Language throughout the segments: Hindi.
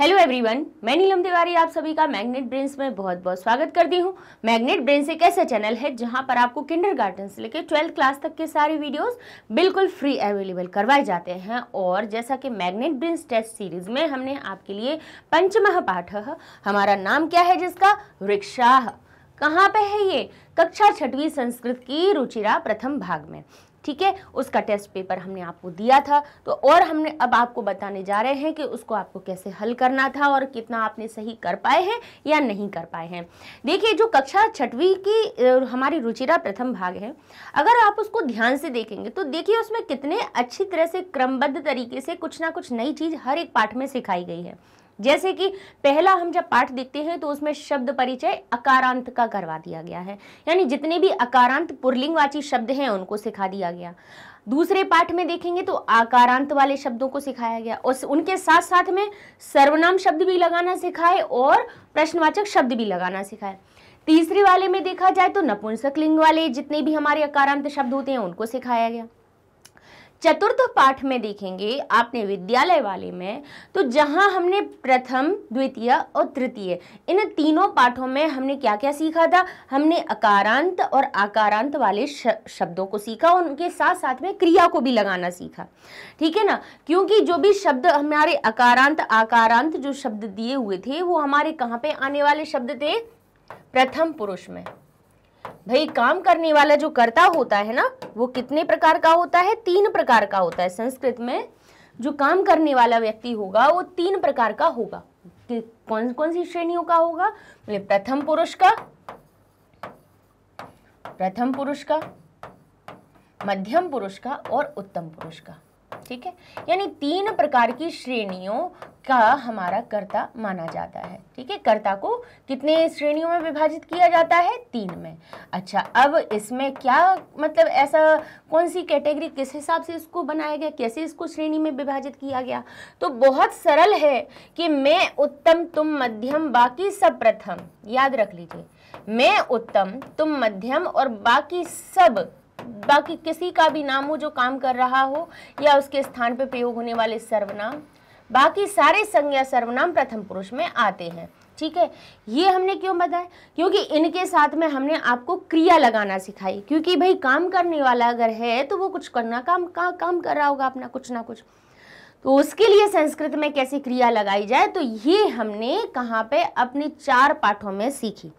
हेलो एवरीवन मैं नीलम तिवारी आप सभी का मैग्नेट ब्रेन्स में बहुत बहुत स्वागत करती हूँ मैग्नेट ब्रेन्स एक ऐसा चैनल है जहाँ पर आपको किंडर गार्डन से लेकर ट्वेल्थ क्लास तक के सारे वीडियोस बिल्कुल फ्री अवेलेबल करवाए जाते हैं और जैसा कि मैग्नेट ब्रेन्स टेस्ट सीरीज में हमने आपके लिए पंचमह पाठ हमारा नाम क्या है जिसका वृक्षाह कहाँ पे है ये कक्षा छठवीं संस्कृत की रुचिरा प्रथम भाग में ठीक है उसका टेस्ट पेपर हमने आपको दिया था तो और हमने अब आपको बताने जा रहे हैं कि उसको आपको कैसे हल करना था और कितना आपने सही कर पाए हैं या नहीं कर पाए हैं देखिए जो कक्षा छठवीं की हमारी रुचिरा प्रथम भाग है अगर आप उसको ध्यान से देखेंगे तो देखिए उसमें कितने अच्छी तरह से क्रमबद्ध तरीके से कुछ ना कुछ नई चीज़ हर एक पाठ में सिखाई गई है जैसे कि पहला हम जब पाठ देखते हैं तो उसमें शब्द परिचय अकारांत का करवा दिया गया है यानी जितने भी अकारांत पुरलिंगवाची शब्द हैं उनको सिखा दिया गया दूसरे पाठ में देखेंगे तो आकारांत वाले शब्दों को सिखाया गया और उनके साथ साथ में सर्वनाम शब्द भी लगाना सिखाए और प्रश्नवाचक शब्द भी लगाना सिखाए तीसरे वाले में देखा जाए तो नपुंसक लिंग वाले जितने भी हमारे अकारांत शब्द होते हैं उनको सिखाया गया चतुर्थ पाठ में देखेंगे आपने विद्यालय वाले में तो जहां हमने प्रथम द्वितीय और तृतीय इन तीनों पाठों में हमने क्या क्या सीखा था हमने अकारांत और आकारांत वाले शब्दों को सीखा और उनके साथ साथ में क्रिया को भी लगाना सीखा ठीक है ना क्योंकि जो भी शब्द हमारे अकारांत आकारांत जो शब्द दिए हुए थे वो हमारे कहाँ पे आने वाले शब्द थे प्रथम पुरुष में भाई काम करने वाला जो कर्ता होता है ना वो कितने प्रकार का होता है तीन प्रकार का होता है संस्कृत में जो काम करने वाला व्यक्ति होगा वो तीन प्रकार का होगा कौन कौन सी श्रेणियों का होगा प्रथम पुरुष का प्रथम पुरुष का मध्यम पुरुष का और उत्तम पुरुष का ठीक है यानी तीन प्रकार की श्रेणियों का हमारा कर्ता माना जाता है ठीक है कर्ता को कितने श्रेणियों में विभाजित किया जाता है तीन में अच्छा अब इसमें क्या मतलब ऐसा कौन सी कैटेगरी किस हिसाब से इसको बनाया गया कैसे इसको श्रेणी में विभाजित किया गया तो बहुत सरल है कि मैं उत्तम तुम मध्यम बाकी सब प्रथम याद रख लीजिए मैं उत्तम तुम मध्यम और बाकी सब बाकी किसी का भी नाम हो जो काम कर रहा हो या उसके स्थान पर प्रयोग होने वाले सर्वनाम बाकी सारे संज्ञा सर्वनाम प्रथम पुरुष में आते हैं ठीक है ये हमने क्यों बताया क्योंकि इनके साथ में हमने आपको क्रिया लगाना सिखाई क्योंकि भाई काम करने वाला अगर है तो वो कुछ करना काम का, काम कर रहा होगा अपना कुछ ना कुछ तो उसके लिए संस्कृत में कैसी क्रिया लगाई जाए तो ये हमने कहाँ पे अपने चार पाठों में सीखी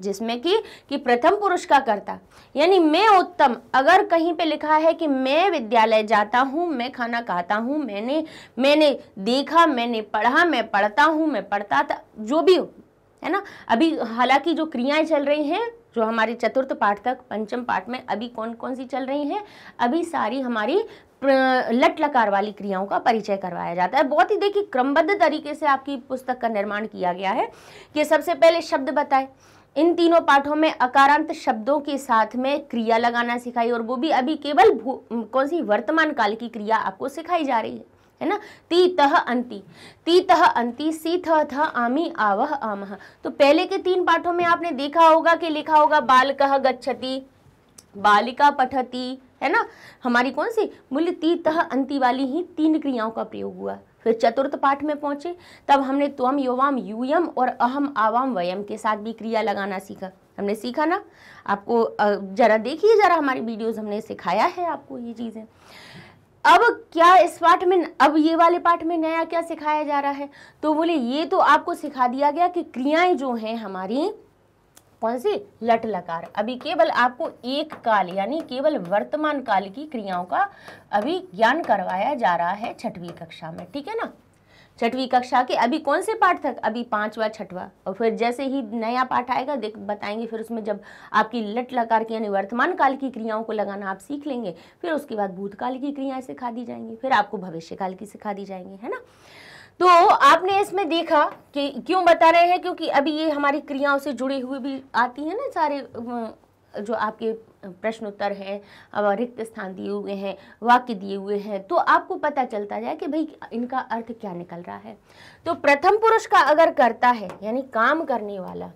जिसमें कि कि प्रथम पुरुष का कर्ता यानी मैं उत्तम अगर कहीं पे लिखा है कि मैं विद्यालय जाता हूँ मैं खाना खाता हूँ मैंने मैंने देखा मैंने पढ़ा मैं पढ़ता हूँ मैं पढ़ता था जो भी हो है ना अभी हालांकि जो क्रियाएं चल रही हैं जो हमारे चतुर्थ पाठ तक पंचम पाठ में अभी कौन कौन सी चल रही हैं अभी सारी हमारी लट लकार वाली क्रियाओं का परिचय करवाया जाता है बहुत ही देखिए क्रमबद्ध तरीके से आपकी पुस्तक का निर्माण किया गया है कि सबसे पहले शब्द बताए इन तीनों पाठों में अकारांत शब्दों के साथ में क्रिया लगाना सिखाई और वो भी अभी केवल कौन सी वर्तमान काल की क्रिया आपको सिखाई जा रही है है ना ती तह अंति ती तह अंति सी थ आमी आवह आमह तो पहले के तीन पाठों में आपने देखा होगा कि लिखा होगा बाल कह गच्छति बालिका पठती है ना हमारी कौन सी मूल्य ती तह अंति वाली ही तीन क्रियाओं का प्रयोग हुआ फिर चतुर्थ पाठ में पहुंचे तब हमने त्वम योवाम यूयम और अहम आवाम वयम के साथ भी क्रिया लगाना सीखा हमने सीखा ना आपको जरा देखिए जरा हमारी वीडियोस हमने सिखाया है आपको ये चीज़ें अब क्या इस पाठ में अब ये वाले पाठ में नया क्या सिखाया जा रहा है तो बोले ये तो आपको सिखा दिया गया कि क्रियाएं जो हैं हमारी कौन सी लट लकार अभी केवल आपको एक काल यानी केवल वर्तमान काल की क्रियाओं का अभी ज्ञान करवाया जा रहा है छठवीं कक्षा में ठीक है ना छठवीं कक्षा के अभी कौन से पाठ तक अभी पांचवा छठवा और फिर जैसे ही नया पाठ आएगा देख बताएंगे फिर उसमें जब आपकी लट लकार की यानी वर्तमान काल की क्रियाओं को लगाना आप सीख लेंगे फिर उसके बाद भूतकाल की क्रियाएं सिखा दी जाएंगी फिर आपको भविष्य काल की सिखा दी जाएंगी है ना तो आपने इसमें देखा कि क्यों बता रहे हैं क्योंकि अभी ये हमारी क्रियाओं से जुड़ी हुई भी आती है ना सारे जो आपके प्रश्नोत्तर हैं अब रिक्त स्थान दिए हुए हैं वाक्य दिए हुए हैं तो आपको पता चलता जाए कि भाई इनका अर्थ क्या निकल रहा है तो प्रथम पुरुष का अगर करता है यानी काम करने वाला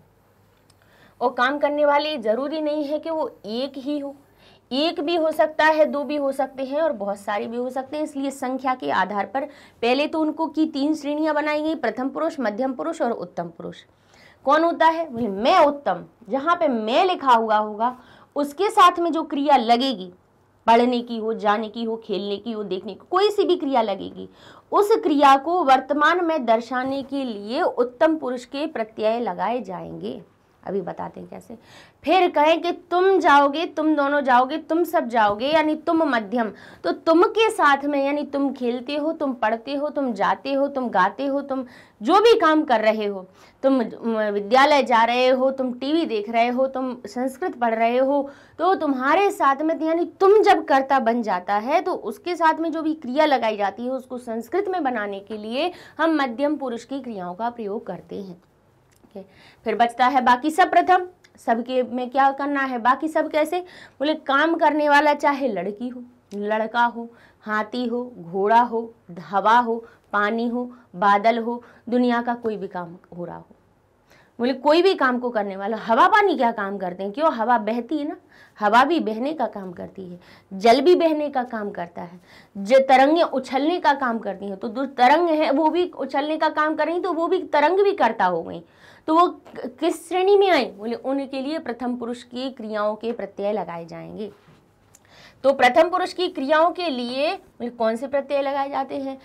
और काम करने वाले जरूरी नहीं है कि वो एक ही हो एक भी हो सकता है दो भी हो सकते हैं और बहुत सारे भी हो सकते हैं इसलिए संख्या के आधार पर पहले तो उनको की तीन श्रेणियां बनाई गई प्रथम पुरुष मध्यम पुरुष और उत्तम पुरुष कौन होता है बोले मैं उत्तम जहां पे मैं लिखा हुआ होगा उसके साथ में जो क्रिया लगेगी पढ़ने की हो जाने की हो खेलने की हो देखने की कोई सी भी क्रिया लगेगी उस क्रिया को वर्तमान में दर्शाने के लिए उत्तम पुरुष के प्रत्यय लगाए जाएंगे अभी बताते हैं कैसे फिर कहें कि तुम जाओगे तुम दोनों जाओगे तुम सब जाओगे यानी तुम मध्यम तो तुम के साथ में यानी तुम खेलते हो तुम पढ़ते हो तुम जाते हो तुम गाते हो तुम जो भी काम कर रहे हो तुम विद्यालय जा रहे हो तुम टीवी देख रहे हो तुम संस्कृत पढ़ रहे हो तो तुम्हारे साथ में यानी तुम जब कर्ता बन जाता है तो उसके साथ में जो भी क्रिया लगाई जाती है उसको संस्कृत में बनाने के लिए हम मध्यम पुरुष की क्रियाओं का प्रयोग करते हैं है फिर बचता है बाकी सब प्रथम सबके में क्या करना है बाकी सब कैसे बोले काम करने वाला चाहे लड़की हो लड़का हो हाथी हो घोड़ा हो हवा हो पानी हो बादल हो दुनिया का कोई भी काम हो रहा हो बोले कोई भी काम को करने वाला हवा पानी क्या काम करते हैं क्यों हवा बहती है ना हवा भी बहने का काम करती है जल भी बहने का काम करता है जो तरंगे उछलने का काम करती हैं तो जो तरंग है वो भी उछलने का काम रही तो वो भी तरंग भी करता हो गई तो वो किस श्रेणी में आए बोले उनके लिए प्रथम पुरुष की क्रियाओं के प्रत्यय लगाए जाएंगे तो प्रथम पुरुष की क्रियाओं के लिए बोले कौन से प्रत्यय लगाए जाते हैं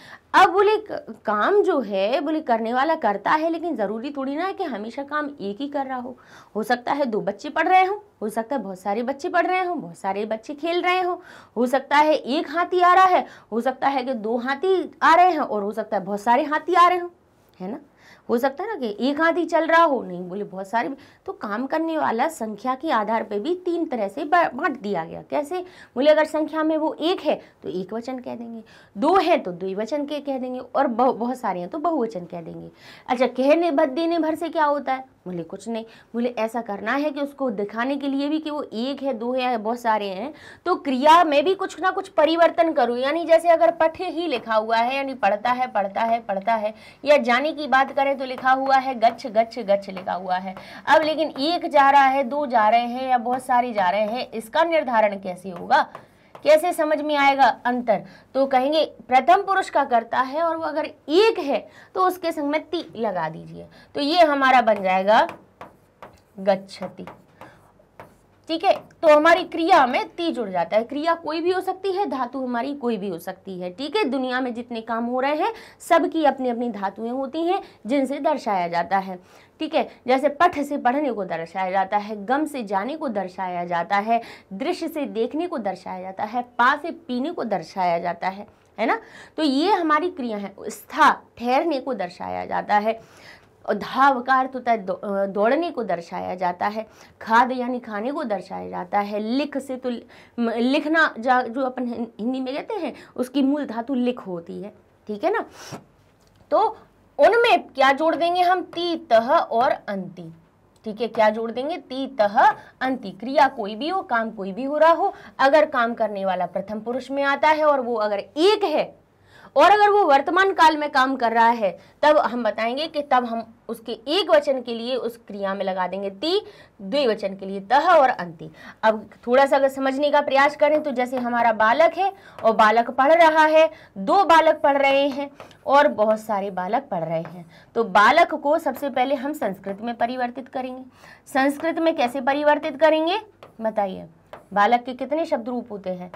अब बोले काम जो है बोले करने वाला करता है लेकिन ज़रूरी थोड़ी ना है कि हमेशा काम एक ही कर रहा हो हो सकता है दो बच्चे पढ़ रहे हों हो सकता है बहुत सारे बच्चे पढ़ रहे हों बहुत सारे बच्चे खेल रहे हों हो सकता है एक हाथी आ रहा है हो सकता है कि दो हाथी आ रहे हैं और हो सकता है बहुत सारे हाथी आ रहे हों है ना हो सकता है ना कि एक हाथ ही चल रहा हो नहीं बोले बहुत सारे तो काम करने वाला संख्या के आधार पर भी तीन तरह से बांट दिया गया कैसे बोले अगर संख्या में वो एक है तो एक वचन कह देंगे दो है तो द्विवचन के कह देंगे और बहुत सारे हैं तो बहुवचन कह देंगे अच्छा कहने भर देने भर से क्या होता है बोले कुछ नहीं बोले ऐसा करना है कि उसको दिखाने के लिए भी कि वो एक है दो है बहुत सारे हैं तो क्रिया में भी कुछ ना कुछ परिवर्तन करूँ यानी जैसे अगर पठे ही लिखा हुआ है यानी पढ़ता है पढ़ता है पढ़ता है या जाने की बात करें तो लिखा हुआ है गच्छ गच्छ गच्छ लिखा हुआ है अब लेकिन एक जा रहा है दो जा रहे हैं या बहुत सारे जा रहे हैं इसका निर्धारण कैसे होगा कैसे समझ में आएगा अंतर तो कहेंगे प्रथम पुरुष का करता है और वो अगर एक है तो उसके संग में ती लगा दीजिए तो ये हमारा बन जाएगा गच्छति ठीक है तो हमारी क्रिया में ती जुड़ जाता है क्रिया कोई भी हो सकती है धातु हमारी कोई भी हो सकती है ठीक है दुनिया में जितने काम हो रहे हैं सबकी अपनी अपनी धातुएं होती हैं जिनसे दर्शाया जाता है ठीक है जैसे पठ से पढ़ने को दर्शाया जाता है गम से जाने को दर्शाया जाता है दृश्य से देखने को दर्शाया जाता है पा से पीने को दर्शाया जाता है है ना तो ये हमारी क्रिया है स्था ठहरने को दर्शाया जाता है और होता है दौड़ने को दर्शाया जाता है खाद यानी खाने को दर्शाया जाता है लिख से तो लिखना जा जो अपन हिंदी में कहते हैं उसकी मूल धातु लिख होती है ठीक है ना तो उनमें क्या जोड़ देंगे हम ती तह और अंति ठीक है क्या जोड़ देंगे ती तह अंति क्रिया कोई भी हो काम कोई भी हो रहा हो अगर काम करने वाला प्रथम पुरुष में आता है और वो अगर एक है और अगर वो वर्तमान काल में काम कर रहा है तब हम बताएंगे कि तब हम उसके एक वचन के लिए उस क्रिया में लगा देंगे ती द्विवचन के लिए तह और अंति अब थोड़ा सा अगर समझने का प्रयास करें तो जैसे हमारा बालक है और बालक पढ़ रहा है दो बालक पढ़ रहे हैं और बहुत सारे बालक पढ़ रहे हैं तो बालक को सबसे पहले हम संस्कृत में परिवर्तित करेंगे संस्कृत में कैसे परिवर्तित करेंगे बताइए बालक के कितने शब्द रूप होते हैं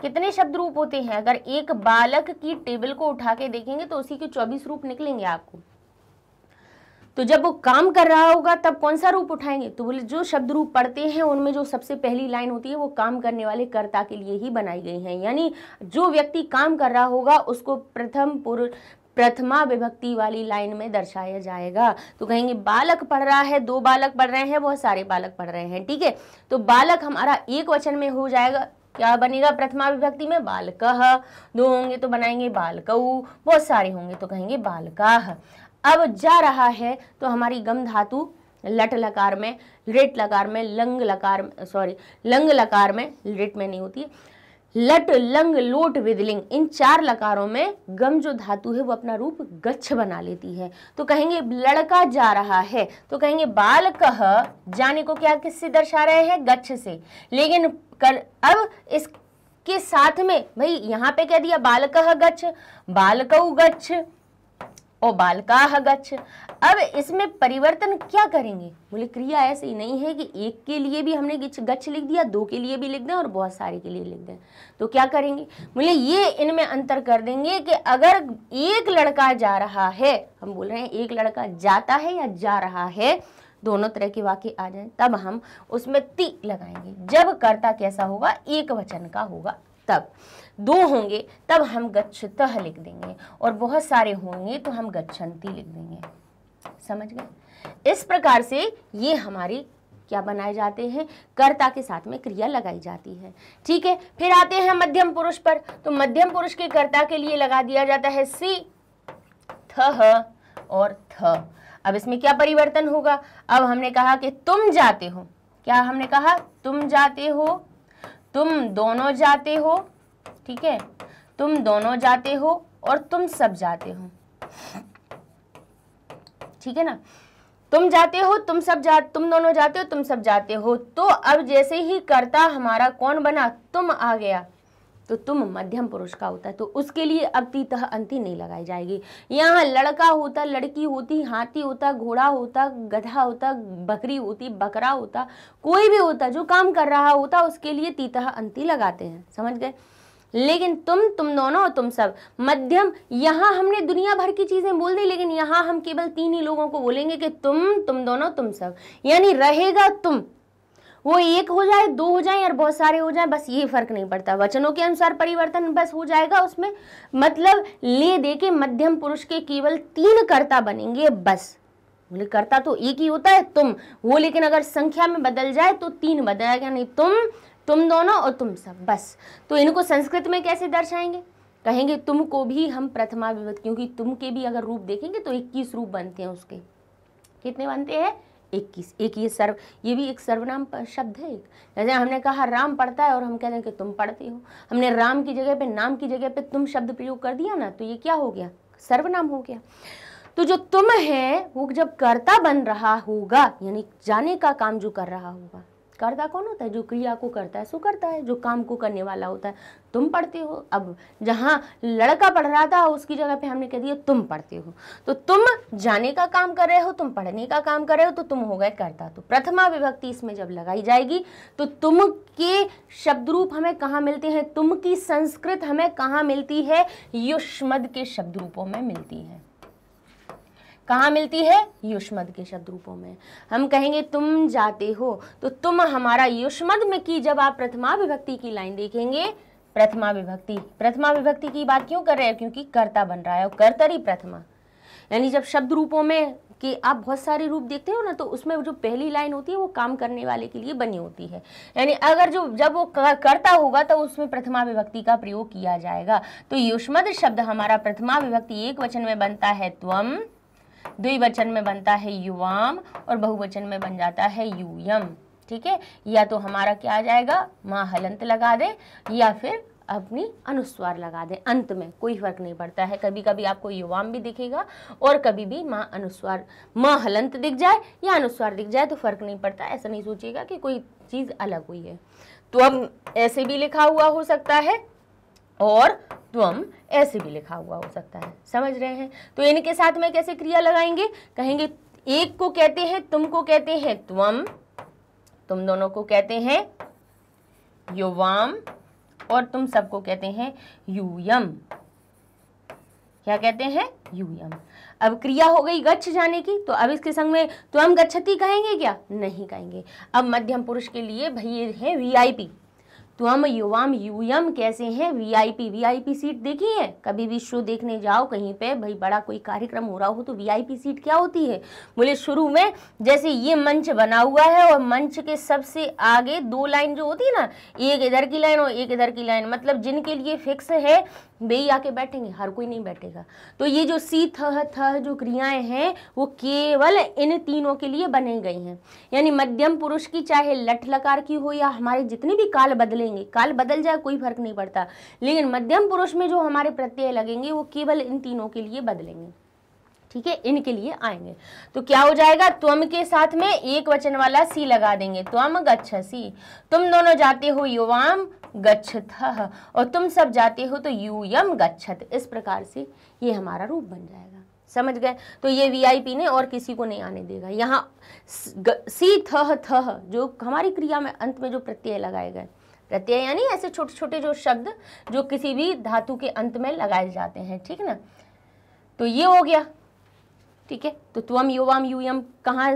कितने शब्द रूप होते हैं अगर एक बालक की टेबल को उठा के देखेंगे तो उसी के चौबीस रूप निकलेंगे आपको तो जब वो काम कर रहा होगा तब कौन सा रूप उठाएंगे तो बोले जो शब्द रूप पढ़ते हैं उनमें जो सबसे पहली लाइन होती है वो काम करने वाले कर्ता के लिए ही बनाई गई है यानी जो व्यक्ति काम कर रहा होगा उसको प्रथम पुरुष प्रथमा विभक्ति वाली लाइन में दर्शाया जाएगा तो कहेंगे बालक पढ़ रहा है दो बालक पढ़ रहे हैं बहुत सारे बालक पढ़ रहे हैं ठीक है तो बालक हमारा एक वचन में हो जाएगा क्या बनेगा प्रथमा विभक्ति में बालकह दो होंगे तो बनाएंगे बालकऊ बहुत सारे होंगे तो कहेंगे बालकाह अब जा रहा है तो हमारी गम धातु लट लकार में लिट लकार में लंग लकार सॉरी लंग लकार में लिट में नहीं होती लट लंग लोट विदलिंग इन चार लकारों में गम जो धातु है वो अपना रूप गच्छ बना लेती है तो कहेंगे लड़का जा रहा है तो कहेंगे बालकह जाने को क्या किससे दर्शा रहे हैं गच्छ से लेकिन कर अब इसके साथ में भाई यहाँ पे कह दिया बालकह गच्छ बालक गच्छ और बालकाह गच्छ अब इसमें परिवर्तन क्या करेंगे बोले क्रिया ऐसी नहीं है कि एक के लिए भी हमने गच्छ लिख दिया दो के लिए भी लिख दें और बहुत सारे के लिए लिख दें तो क्या करेंगे बोले ये इनमें अंतर कर देंगे कि अगर एक लड़का जा रहा है हम बोल रहे हैं एक लड़का जाता है या जा रहा है दोनों तरह के वाक्य आ जाए तब हम उसमें ती लगाएंगे जब कर्ता कैसा होगा एक वचन का होगा तब दो होंगे तब हम गच्छतः लिख देंगे और बहुत सारे होंगे तो हम गच्छंती लिख देंगे समझ गए इस प्रकार से ये हमारी क्या बनाए जाते हैं कर्ता के साथ में क्रिया लगाई जाती है ठीक है फिर आते हैं मध्यम पुरुष पर तो मध्यम पुरुष के कर्ता के लिए लगा दिया जाता है सी थ और थ अब इसमें क्या परिवर्तन होगा अब हमने कहा कि तुम जाते हो क्या हमने कहा तुम जाते हो तुम दोनों जाते हो ठीक है तुम दोनों जाते हो और तुम सब जाते हो ठीक है ना तुम जाते हो तुम सब जा तुम दोनों जाते हो तुम सब जाते हो तो अब जैसे ही करता हमारा कौन बना तुम आ गया तो तुम मध्यम पुरुष का होता है तो उसके लिए अब तीतः अंति नहीं लगाई जाएगी यहाँ लड़का होता लड़की होती हाथी होता घोड़ा होता गधा होता बकरी होती बकरा होता कोई भी होता जो काम कर रहा होता उसके लिए तीतः अंति लगाते हैं समझ गए लेकिन तुम तुम दोनों तुम सब मध्यम यहाँ हमने दुनिया भर की चीज़ें बोल दी लेकिन यहाँ हम केवल तीन ही लोगों को बोलेंगे कि तुम तुम दोनों तुम सब यानी रहेगा तुम वो एक हो जाए दो हो जाए या बहुत सारे हो जाए बस ये फर्क नहीं पड़ता वचनों के अनुसार परिवर्तन बस हो जाएगा उसमें मतलब ले दे के मध्यम पुरुष के केवल तीन कर्ता बनेंगे बस बोले कर्ता तो एक ही होता है तुम वो लेकिन अगर संख्या में बदल जाए तो तीन बदलेगा नहीं तुम तुम दोनों और तुम सब बस तो इनको संस्कृत में कैसे दर्शाएंगे कहेंगे तुम को भी हम प्रथमा विभक्त क्योंकि तुम के भी अगर रूप देखेंगे तो इक्कीस रूप बनते हैं उसके कितने बनते हैं इक्कीस एक ये सर्व ये भी एक सर्वनाम शब्द है एक जैसे हमने कहा राम पढ़ता है और हम कह हैं कि तुम पढ़ती हो हमने राम की जगह पे नाम की जगह पे तुम शब्द प्रयोग कर दिया ना तो ये क्या हो गया सर्वनाम हो गया तो जो तुम है वो जब कर्ता बन रहा होगा यानी जाने का काम जो कर रहा होगा कर्ता कौन होता है जो क्रिया को करता है सो करता है जो काम को करने वाला होता है तुम पढ़ते हो अब जहाँ लड़का पढ़ रहा था उसकी जगह पे हमने कह दिया तुम पढ़ते हो तो तुम जाने का काम कर रहे हो तुम पढ़ने का काम कर रहे हो तो तुम हो गए कर्ता तो प्रथमा विभक्ति इसमें जब लगाई जाएगी तो तुम के शब्द रूप हमें कहाँ मिलते हैं तुम की संस्कृत हमें कहाँ मिलती है युष्मद के शब्द रूपों में मिलती है कहाँ मिलती है युष्मद के शब्द रूपों में हम कहेंगे तुम जाते हो तो तुम हमारा युष्मद में की जब आप प्रथमा विभक्ति की लाइन देखेंगे प्रथमा विभक्ति प्रथमा विभक्ति की बात क्यों कर रहे हैं क्योंकि कर्ता बन रहा है और कर्तरी प्रथमा यानी जब शब्द रूपों में कि आप बहुत सारे रूप देखते हो ना तो उसमें जो पहली लाइन होती है वो काम करने वाले के लिए बनी होती है यानी अगर जो जब वो करता होगा तो उसमें प्रथमा विभक्ति का प्रयोग किया जाएगा तो युष्मद शब्द हमारा प्रथमा विभक्ति एक वचन में बनता है त्वम द्विवचन में बनता है युवाम और बहुवचन में बन जाता है यूयम ठीक है या तो हमारा क्या आ जाएगा माँ हलंत लगा दें या फिर अपनी अनुस्वार लगा दें अंत में कोई फर्क नहीं पड़ता है कभी कभी आपको युवाम भी दिखेगा और कभी भी माँ अनुस्वार माँ हलंत दिख जाए या अनुस्वार दिख जाए तो फर्क नहीं पड़ता ऐसा नहीं सोचिएगा कि कोई चीज़ अलग हुई है तो अब ऐसे भी लिखा हुआ हो सकता है और त्वम ऐसे भी लिखा हुआ हो सकता है समझ रहे हैं तो इनके साथ में कैसे क्रिया लगाएंगे कहेंगे एक को कहते हैं तुमको कहते हैं त्वम तुम दोनों को कहते हैं युवाम और तुम सबको कहते हैं यूयम क्या कहते हैं यूयम अब क्रिया हो गई गच्छ जाने की तो अब इसके संग में हम गच्छती कहेंगे क्या नहीं कहेंगे अब मध्यम पुरुष के लिए भैया है वीआईपी तो हम युवाम यूएम कैसे हैं वीआईपी वीआईपी सीट देखी है कभी भी शो देखने जाओ कहीं पे भाई बड़ा कोई कार्यक्रम हो रहा हो तो वीआईपी सीट क्या होती है बोले शुरू में जैसे ये मंच बना हुआ है और मंच के सबसे आगे दो लाइन जो होती है ना एक इधर की लाइन और एक इधर की लाइन मतलब जिनके लिए फिक्स है वे ही आके बैठेंगे हर कोई नहीं बैठेगा तो ये जो सी थ थ जो क्रियाएं हैं वो केवल इन तीनों के लिए बनी गई हैं यानी मध्यम पुरुष की चाहे लठ लकार की हो या हमारे जितने भी काल बदले रहेंगे काल बदल जाए कोई फर्क नहीं पड़ता लेकिन मध्यम पुरुष में जो हमारे प्रत्यय लगेंगे वो केवल इन तीनों के लिए बदलेंगे ठीक है इनके लिए आएंगे तो क्या हो जाएगा त्वम के साथ में एक वचन वाला सी लगा देंगे तुम गच्छसी तुम दोनों जाते हो युवाम गच्छथ और तुम सब जाते हो तो यूयम गच्छत इस प्रकार से ये हमारा रूप बन जाएगा समझ गए तो ये वीआईपी ने और किसी को नहीं आने देगा यहाँ सी थ थ जो हमारी क्रिया में अंत में जो प्रत्यय लगाए गए प्रत्यय यानी ऐसे छोटे छोटे जो शब्द जो किसी भी धातु के अंत में लगाए जाते हैं ठीक है ना तो ये हो गया ठीक है तो त्वम युवाम यूयम कहाँ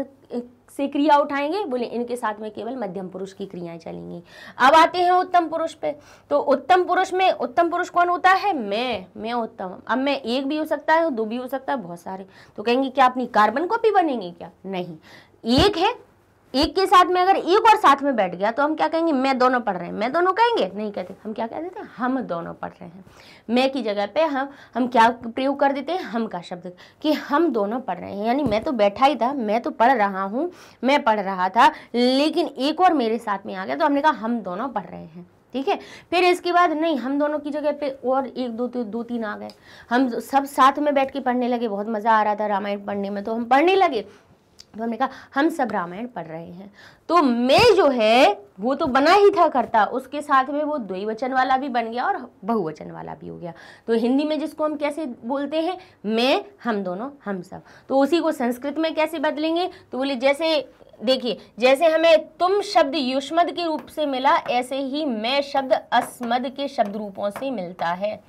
से क्रिया उठाएंगे बोले इनके साथ में केवल मध्यम पुरुष की क्रियाएं चलेंगी अब आते हैं उत्तम पुरुष पे तो उत्तम पुरुष में उत्तम पुरुष कौन होता है मैं मैं उत्तम अब मैं एक भी हो सकता है दो भी हो सकता है बहुत सारे तो कहेंगे क्या अपनी कार्बन कॉपी बनेंगे क्या नहीं एक है एक के साथ में अगर एक और साथ में बैठ गया तो हम क्या कहेंगे मैं दोनों पढ़ रहे हैं मैं दोनों कहेंगे नहीं कहते हम क्या कह देते हैं हम दोनों पढ़ रहे हैं मैं की जगह पे हम हम क्या प्रयोग कर देते हैं हम का शब्द कि हम दोनों पढ़ रहे हैं यानी मैं तो बैठा ही था मैं तो पढ़ रहा हूँ मैं पढ़ रहा था लेकिन एक और मेरे साथ में आ गया तो हमने कहा हम दोनों पढ़ रहे हैं ठीक है फिर इसके बाद नहीं हम दोनों की जगह पे और एक दो दो तीन आ गए हम सब साथ में बैठ के पढ़ने लगे बहुत मज़ा आ रहा था रामायण पढ़ने में तो हम पढ़ने लगे तो हमने कहा हम सब रामायण पढ़ रहे हैं तो मैं जो है वो तो बना ही था करता उसके साथ में वो वचन वाला भी बन गया और बहुवचन वाला भी हो गया तो हिंदी में जिसको हम कैसे बोलते हैं मैं हम दोनों हम सब तो उसी को संस्कृत में कैसे बदलेंगे तो बोले जैसे देखिए जैसे हमें तुम शब्द युष्मद के रूप से मिला ऐसे ही मैं शब्द अस्मद के शब्द रूपों से मिलता है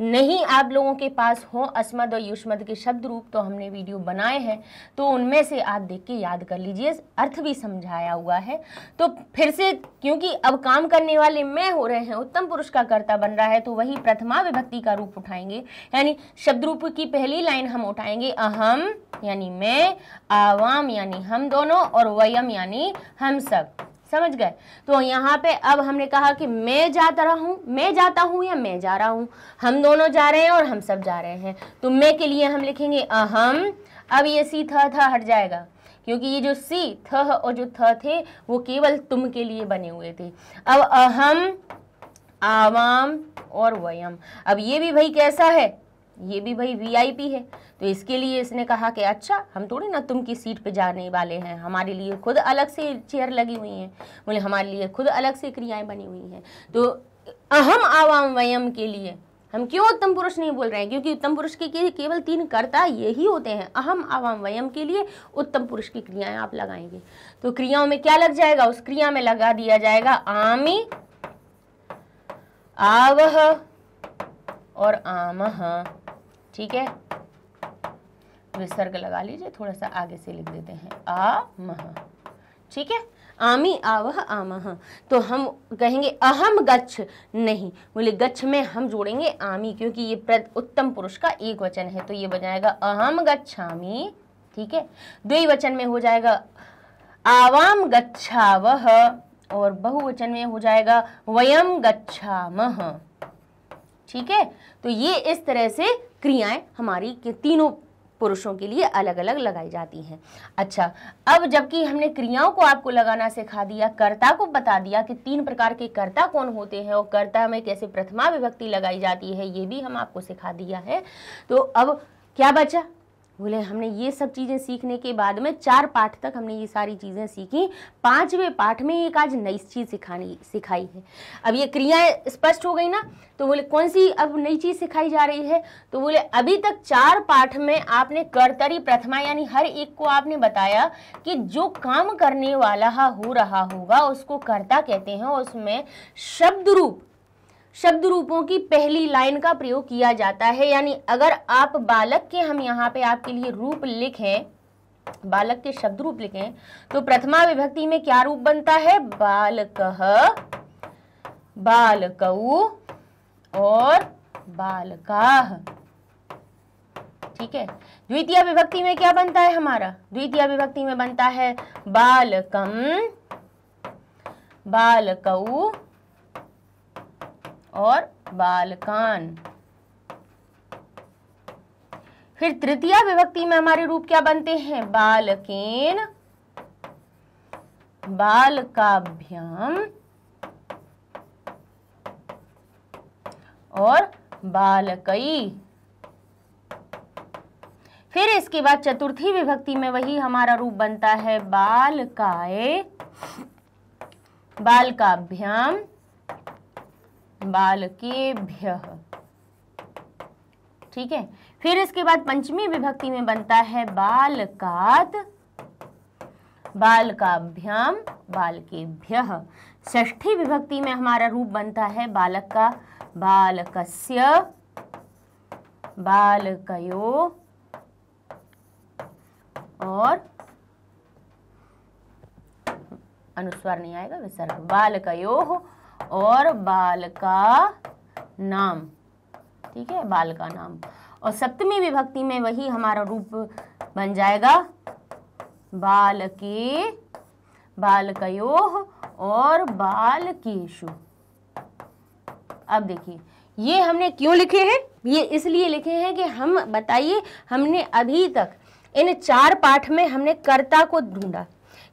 नहीं आप लोगों के पास हो अस्मद और युष्मद के शब्द रूप तो हमने वीडियो बनाए हैं तो उनमें से आप देख के याद कर लीजिए अर्थ भी समझाया हुआ है तो फिर से क्योंकि अब काम करने वाले मैं हो रहे हैं उत्तम पुरुष का कर्ता बन रहा है तो वही प्रथमा विभक्ति का रूप उठाएंगे यानी शब्द रूप की पहली लाइन हम उठाएंगे अहम यानी मैं आवाम यानी हम दोनों और वयम यानी हम सब समझ गए तो यहाँ पे अब हमने कहा कि मैं जाता रहा हूँ मैं जाता हूँ या मैं जा रहा हूँ हम दोनों जा रहे हैं और हम सब जा रहे हैं तो मैं के लिए हम लिखेंगे अहम अब ये सी थ था हट जाएगा क्योंकि ये जो सी थ और जो थ थे वो केवल तुम के लिए बने हुए थे अब अहम आवाम और वयम अब ये भी भाई कैसा है ये भी भाई वीआईपी है तो इसके लिए इसने कहा कि अच्छा हम थोड़ी ना तुम की सीट पे जाने वाले हैं हमारे लिए खुद अलग से चेयर लगी हुई हैं बोले हमारे लिए खुद अलग से क्रियाएं बनी हुई हैं तो अहम आवाम व्यम के लिए हम क्यों उत्तम पुरुष नहीं बोल रहे हैं क्योंकि उत्तम पुरुष के केवल तीन कर्ता यही होते हैं अहम आवाम व्यम के लिए उत्तम पुरुष की क्रियाएं आप लगाएंगे तो क्रियाओं में क्या लग जाएगा उस क्रिया में लगा दिया जाएगा आमी आवह और आमह ठीक है विसर्ग लगा लीजिए थोड़ा सा आगे से लिख देते हैं आ मह ठीक है आमी आवह आमह तो हम कहेंगे अहम गच्छ नहीं बोले गच्छ में हम जोड़ेंगे आमी क्योंकि ये प्रद उत्तम पुरुष का एक वचन है तो ये बन जाएगा अहम गच्छामी ठीक है द्वि वचन में हो जाएगा आवाम गच्छावह और बहुवचन में हो जाएगा वयम गच्छामह ठीक है तो ये इस तरह से क्रियाएं हमारी के तीनों पुरुषों के लिए अलग अलग लगाई जाती हैं अच्छा अब जबकि हमने क्रियाओं को आपको लगाना सिखा दिया कर्ता को बता दिया कि तीन प्रकार के कर्ता कौन होते हैं और कर्ता में कैसे प्रथमा विभक्ति लगाई जाती है ये भी हम आपको सिखा दिया है तो अब क्या बचा बोले हमने ये सब चीज़ें सीखने के बाद में चार पाठ तक हमने ये सारी चीज़ें सीखी पांचवें पाठ में एक आज नई चीज़ सिखानी सिखाई है अब ये क्रियाएं स्पष्ट हो गई ना तो बोले कौन सी अब नई चीज़ सिखाई जा रही है तो बोले अभी तक चार पाठ में आपने कर्तरी प्रथमा यानी हर एक को आपने बताया कि जो काम करने वाला हो रहा होगा उसको कर्ता कहते हैं उसमें शब्द रूप शब्द रूपों की पहली लाइन का प्रयोग किया जाता है यानी अगर आप बालक के हम यहाँ पे आपके लिए रूप लिखें बालक के शब्द रूप लिखें तो प्रथमा विभक्ति में क्या रूप बनता है बालक बालकऊ और बालका ठीक है द्वितीय विभक्ति में क्या बनता है हमारा द्वितीय विभक्ति में बनता है बालकम बालकऊ और बालकान फिर तृतीय विभक्ति में हमारे रूप क्या बनते हैं बालकेन बालकाभ्याम और बालकई फिर इसके बाद चतुर्थी विभक्ति में वही हमारा रूप बनता है बालकाय बालकाभ्याम बालकेभ्य ठीक है फिर इसके बाद पंचमी विभक्ति में बनता है बालकात बालकाभ्याम बालकेभ्य ष्ठी विभक्ति में हमारा रूप बनता है बालक का बालकस्य बालकयो और अनुस्वर नहीं आएगा विसर्ग बालकयो और बाल का नाम ठीक है बाल का नाम और सप्तमी विभक्ति में वही हमारा रूप बन जाएगा बाल के बाल कयोह और बाल केशु अब देखिए ये हमने क्यों लिखे हैं ये इसलिए लिखे हैं कि हम बताइए हमने अभी तक इन चार पाठ में हमने कर्ता को ढूंढा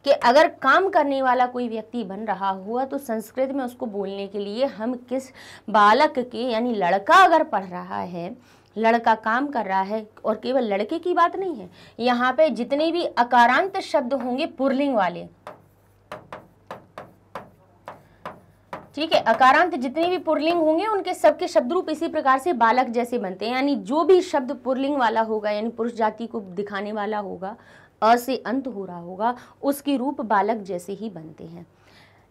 कि अगर काम करने वाला कोई व्यक्ति बन रहा हुआ तो संस्कृत में उसको बोलने के लिए हम किस बालक के यानी लड़का अगर पढ़ रहा है लड़का काम कर रहा है और केवल लड़के की बात नहीं है यहाँ पे जितने भी अकारांत शब्द होंगे पुरलिंग वाले ठीक है अकारांत जितने भी पुरलिंग होंगे उनके सबके शब्द रूप इसी प्रकार से बालक जैसे बनते हैं यानी जो भी शब्द पुरलिंग वाला होगा यानी पुरुष जाति को दिखाने वाला होगा अ से अंत हो रहा होगा उसके रूप बालक जैसे ही बनते हैं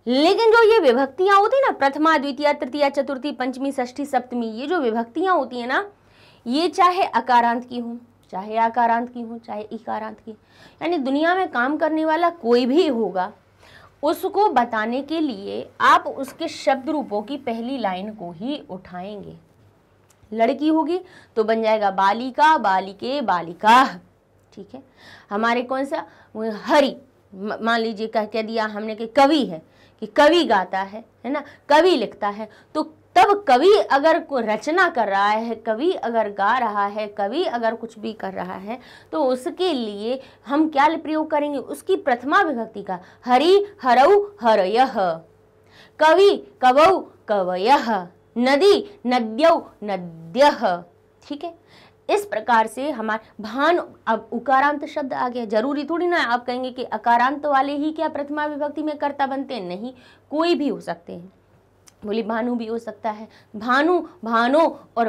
लेकिन जो ये विभक्तियां होती है ना प्रथमा द्वितीय तृतीय चतुर्थी पंचमी षष्ठी सप्तमी ये जो विभक्तियां होती है ना ये चाहे अकारांत की हो चाहे आकारांत की हो चाहे इकारांत की यानी दुनिया में काम करने वाला कोई भी होगा उसको बताने के लिए आप उसके शब्द रूपों की पहली लाइन को ही उठाएंगे लड़की होगी तो बन जाएगा बालिका बालिके बालिका ठीक है हमारे कौन सा हरि मान लीजिए कह कह दिया हमने कि कवि है कि कवि गाता है है ना कवि लिखता है तो तब कवि अगर को रचना कर रहा है कवि अगर गा रहा है कवि अगर कुछ भी कर रहा है तो उसके लिए हम क्या प्रयोग करेंगे उसकी प्रथमा विभक्ति का हरि हरऊ हरय कवि कवौ कवय नदी नद्यौ नद्य ठीक है इस प्रकार से हमारे भान अब उकारांत शब्द आ गया जरूरी थोड़ी ना आप कहेंगे कि अकारांत वाले ही क्या प्रथमा विभक्ति में कर्ता बनते हैं नहीं कोई भी हो सकते हैं बोले भानु भी हो सकता है भानु भानो और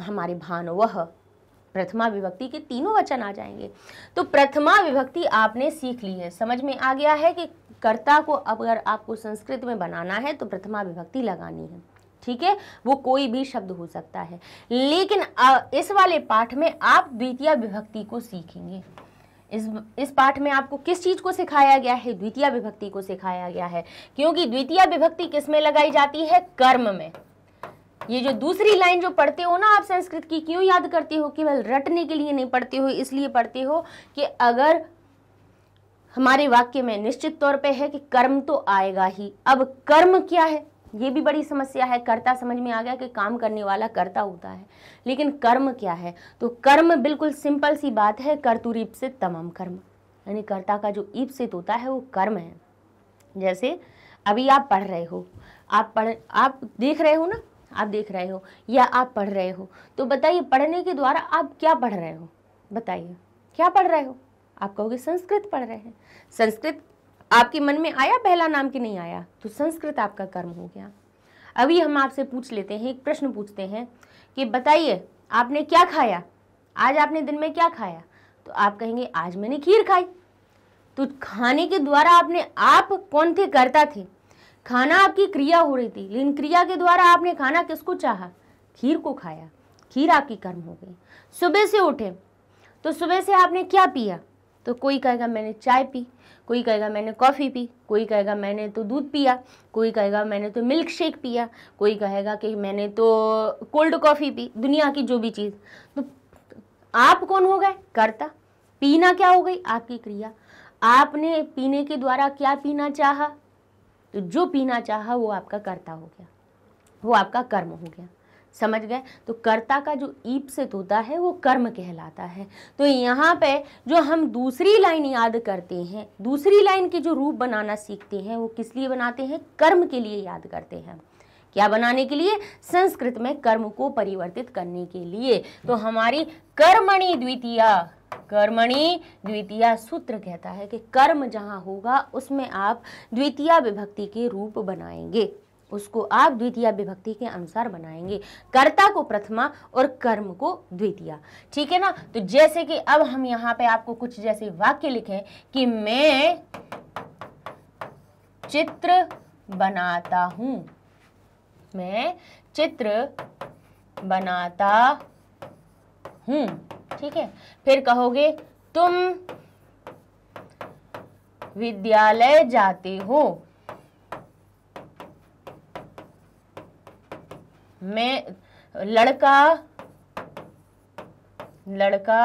हमारे भानो वह प्रथमा विभक्ति के तीनों वचन आ जाएंगे तो प्रथमा विभक्ति आपने सीख ली है समझ में आ गया है कि कर्ता को अगर आपको संस्कृत में बनाना है तो प्रथमा विभक्ति लगानी है ठीक है वो कोई भी शब्द हो सकता है लेकिन इस वाले पाठ में आप द्वितीय विभक्ति को सीखेंगे इस इस पाठ में आपको किस चीज़ को सिखाया गया है द्वितीय विभक्ति को सिखाया गया है क्योंकि द्वितीय विभक्ति किस में लगाई जाती है कर्म में ये जो दूसरी लाइन जो पढ़ते हो ना आप संस्कृत की क्यों याद करते हो केवल रटने के लिए नहीं पढ़ते हो इसलिए पढ़ते हो कि अगर हमारे वाक्य में निश्चित तौर पे है कि कर्म तो आएगा ही अब कर्म क्या है ये भी बड़ी समस्या है कर्ता समझ में आ गया कि काम करने वाला कर्ता होता है लेकिन कर्म क्या है तो कर्म बिल्कुल सिंपल सी बात है कर्तुरीप से तमाम कर्म यानी कर्ता का जो ईप्सित होता है वो कर्म है जैसे अभी आप पढ़ रहे हो आप पढ़ आप देख रहे हो ना आप देख रहे हो या आप पढ़ रहे हो तो बताइए पढ़ने के द्वारा आप क्या पढ़ रहे हो बताइए क्या पढ़ रहे हो आप कहोगे संस्कृत पढ़ रहे हैं संस्कृत आपके मन में आया पहला नाम कि नहीं आया तो संस्कृत आपका कर्म हो गया अभी हम आपसे पूछ लेते हैं एक प्रश्न पूछते हैं कि बताइए आपने क्या खाया आज आपने दिन में क्या खाया तो आप कहेंगे आज मैंने खीर खाई तो खाने के द्वारा आपने आप कौन थे करता थे खाना आपकी क्रिया हो रही थी लेकिन क्रिया के द्वारा आपने खाना किसको चाहा खीर को खाया खीर आपकी कर्म हो गई सुबह से उठे तो सुबह से आपने क्या पिया तो कोई कहेगा मैंने चाय पी कोई कहेगा मैंने कॉफ़ी पी कोई कहेगा मैंने तो दूध पिया कोई कहेगा मैंने तो मिल्क शेक पिया कोई कहेगा कि मैंने तो कोल्ड कॉफ़ी पी दुनिया की जो भी चीज़ तो आप कौन हो गए करता पीना क्या हो गई आपकी क्रिया आपने पीने के द्वारा क्या पीना चाहा तो जो पीना चाहा वो आपका कर्ता हो गया वो आपका कर्म हो गया समझ गए तो कर्ता का जो ईप से होता है वो कर्म कहलाता है तो यहाँ पे जो हम दूसरी लाइन याद करते हैं दूसरी लाइन के जो रूप बनाना सीखते हैं वो किस लिए बनाते हैं कर्म के लिए याद करते हैं क्या बनाने के लिए संस्कृत में कर्म को परिवर्तित करने के लिए तो हमारी कर्मणी द्वितीय कर्मणि द्वितीय सूत्र कहता है कि कर्म जहाँ होगा उसमें आप द्वितीय विभक्ति के रूप बनाएंगे उसको आप द्वितीय विभक्ति के अनुसार बनाएंगे कर्ता को प्रथमा और कर्म को द्वितीय ठीक है ना तो जैसे कि अब हम यहां पे आपको कुछ जैसे वाक्य लिखें कि मैं चित्र बनाता हूं मैं चित्र बनाता हूं ठीक है फिर कहोगे तुम विद्यालय जाते हो मैं लड़का लड़का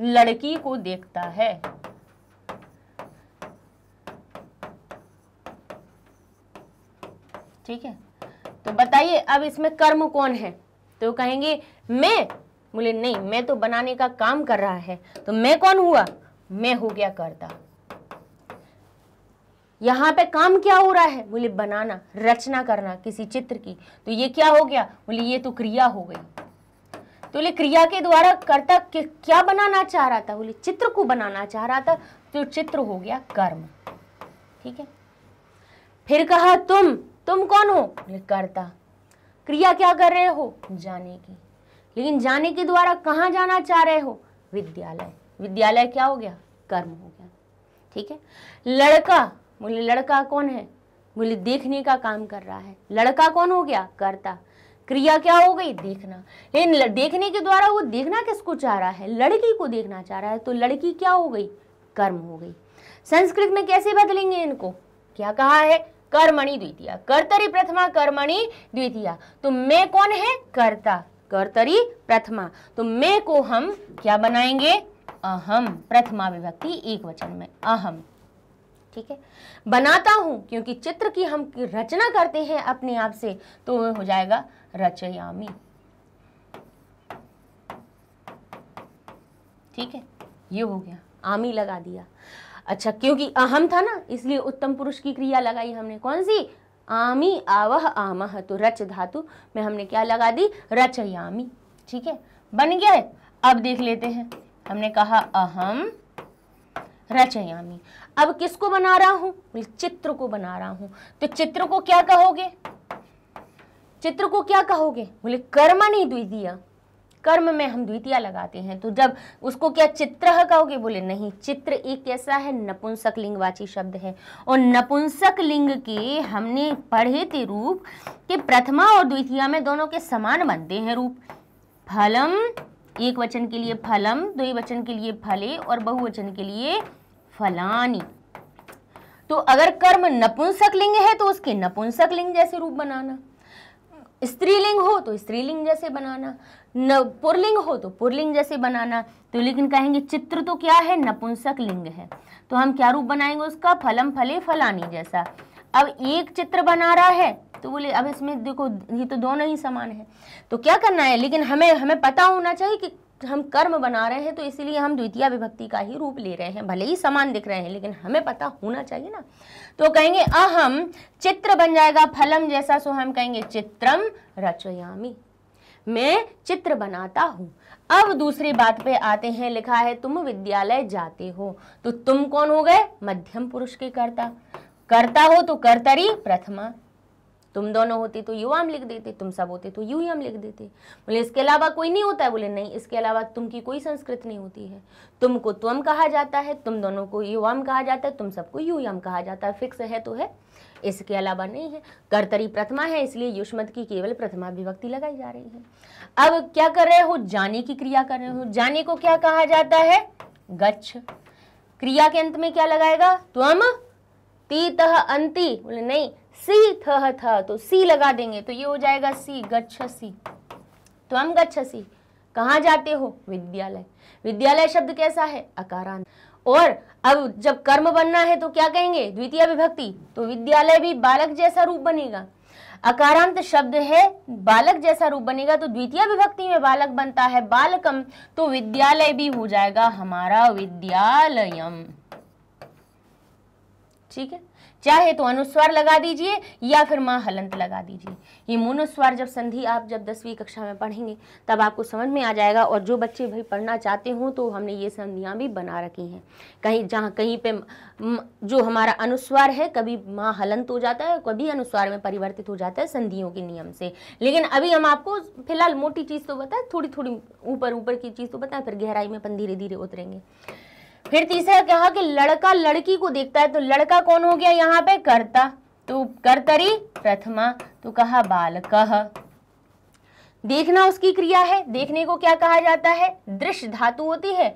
लड़की को देखता है ठीक है तो बताइए अब इसमें कर्म कौन है तो कहेंगे मैं बोले नहीं मैं तो बनाने का काम कर रहा है तो मैं कौन हुआ मैं हो गया करता यहाँ पे काम क्या हो रहा है बोले बनाना रचना करना किसी चित्र की तो ये क्या हो गया बोले ये तो क्रिया हो गई तो बोले क्रिया के द्वारा कर्ता क्या बनाना चाह रहा था बोले चित्र को बनाना चाह रहा था तो चित्र हो गया कर्म ठीक है फिर कहा तुम तुम कौन हो बोले कर्ता क्रिया क्या कर रहे हो जाने की लेकिन जाने के द्वारा कहाँ जाना चाह रहे हो विद्यालय विद्यालय क्या हो गया कर्म हो गया ठीक है लड़का बोले लड़का कौन है बोले देखने का काम कर रहा है लड़का कौन हो गया करता क्रिया क्या हो गई देखना लेकिन देखने के द्वारा वो देखना किसको चाह रहा है लड़की को देखना चाह रहा है तो लड़की क्या हो गई कर्म हो गई संस्कृत में कैसे बदलेंगे इनको क्या कहा है कर्मणि द्वितीय कर्तरी प्रथमा कर्मणि द्वितीय तो मैं कौन है कर्ता कर्तरी प्रथमा तो मैं को हम क्या बनाएंगे अहम प्रथमा विभक्ति एक वचन में अहम ठीक है बनाता हूं क्योंकि चित्र की हम रचना करते हैं अपने आप से तो हो जाएगा रचयामी ठीक है ये हो गया आमी लगा दिया अच्छा क्योंकि अहम था ना इसलिए उत्तम पुरुष की क्रिया लगाई हमने कौन सी आमी आवह आमह तो रच धातु में हमने क्या लगा दी रचयामी ठीक है बन गया है अब देख लेते हैं हमने कहा अहम रचयामी अब किसको बना रहा हूं चित्र को बना रहा हूं तो चित्र को क्या कहोगे चित्र को क्या कहोगे बोले कर्म नहीं द्वितीय कर्म में हम द्वितीय लगाते हैं तो जब उसको क्या चित्र कहोगे बोले नहीं चित्र एक कैसा है नपुंसक लिंगवाची शब्द है और नपुंसक लिंग के हमने पढ़े थे रूप के प्रथमा और द्वितीय में दोनों के समान बनते हैं रूप फलम एक वचन के लिए फलम दो वचन के लिए फले और बहुवचन के लिए फलानी तो अगर कर्म नपुंसक लिंग है तो उसके नपुंसक लिंग जैसे रूप बनाना स्त्रीलिंग हो तो स्त्रीलिंग जैसे बनाना न पुरलिंग हो तो पुरलिंग जैसे बनाना तो लेकिन कहेंगे चित्र तो क्या है नपुंसक लिंग है तो हम क्या रूप बनाएंगे उसका फलम फले फलानी जैसा अब एक चित्र बना रहा है तो बोले अब इसमें देखो ये तो दोनों ही समान है तो क्या करना है लेकिन हमें हमें पता होना चाहिए कि हम कर्म बना रहे हैं तो इसीलिए हम द्वितीय विभक्ति का ही रूप ले रहे हैं भले ही समान दिख रहे हैं लेकिन हमें पता होना चाहिए ना तो कहेंगे अहम चित्र बन जाएगा फलम जैसा सो हम कहेंगे चित्रम रचयामी मैं चित्र बनाता हूँ अब दूसरी बात पे आते हैं लिखा है तुम विद्यालय जाते हो तो तुम कौन हो गए मध्यम पुरुष के कर्ता कर्ता हो तो कर्तरी प्रथमा तुम दोनों होते तो यू आम लिख देते तुम सब होते तो यू एम लिख देते बोले इसके अलावा कोई नहीं होता है बोले नहीं इसके अलावा तुम की कोई संस्कृत नहीं होती है तुमको तुम कहा जाता है तुम दोनों को यू आम कहा जाता है तुम सबको यू एम कहा जाता है फिक्स है तो है इसके अलावा नहीं है कर्तरी प्रथमा है इसलिए युष्मत की केवल प्रथमा विभक्ति लगाई जा रही है अब क्या कर रहे हो जाने की क्रिया कर रहे हो जाने को क्या कहा जाता है गच्छ क्रिया के अंत में क्या लगाएगा त्वम तीत अंति बोले नहीं सी थ थ तो सी लगा देंगे तो ये हो जाएगा सी गच्छ सी तो हम गच्छ सी कहाँ जाते हो विद्यालय विद्यालय शब्द कैसा है अकारांत और अब जब कर्म बनना है तो क्या कहेंगे द्वितीय विभक्ति तो विद्यालय भी बालक जैसा रूप बनेगा अकारांत शब्द है बालक जैसा रूप बनेगा तो द्वितीय विभक्ति में बालक बनता है बालकम तो विद्यालय भी हो जाएगा हमारा विद्यालयम ठीक है चाहे तो अनुस्वर लगा दीजिए या फिर माँ हलंत लगा दीजिए ये मोनुस्वर जब संधि आप जब दसवीं कक्षा में पढ़ेंगे तब आपको समझ में आ जाएगा और जो बच्चे भाई पढ़ना चाहते हों तो हमने ये संधियाँ भी बना रखी हैं कहीं जहाँ कहीं पे जो हमारा अनुस्वार है कभी माँ हलंत हो जाता है कभी अनुस्वार में परिवर्तित हो जाता है संधियों के नियम से लेकिन अभी हम आपको फिलहाल मोटी चीज़ तो बताएं थोड़ी थोड़ी ऊपर ऊपर की चीज़ तो बताएं फिर गहराई में अपन धीरे धीरे उतरेंगे फिर तीसरा कहा कि लड़का लड़की को देखता है तो लड़का कौन हो गया यहाँ पे कर्ता तो कर्तरी प्रथमा तो कहा बालक देखना उसकी क्रिया है देखने को क्या कहा जाता है दृश्य धातु होती है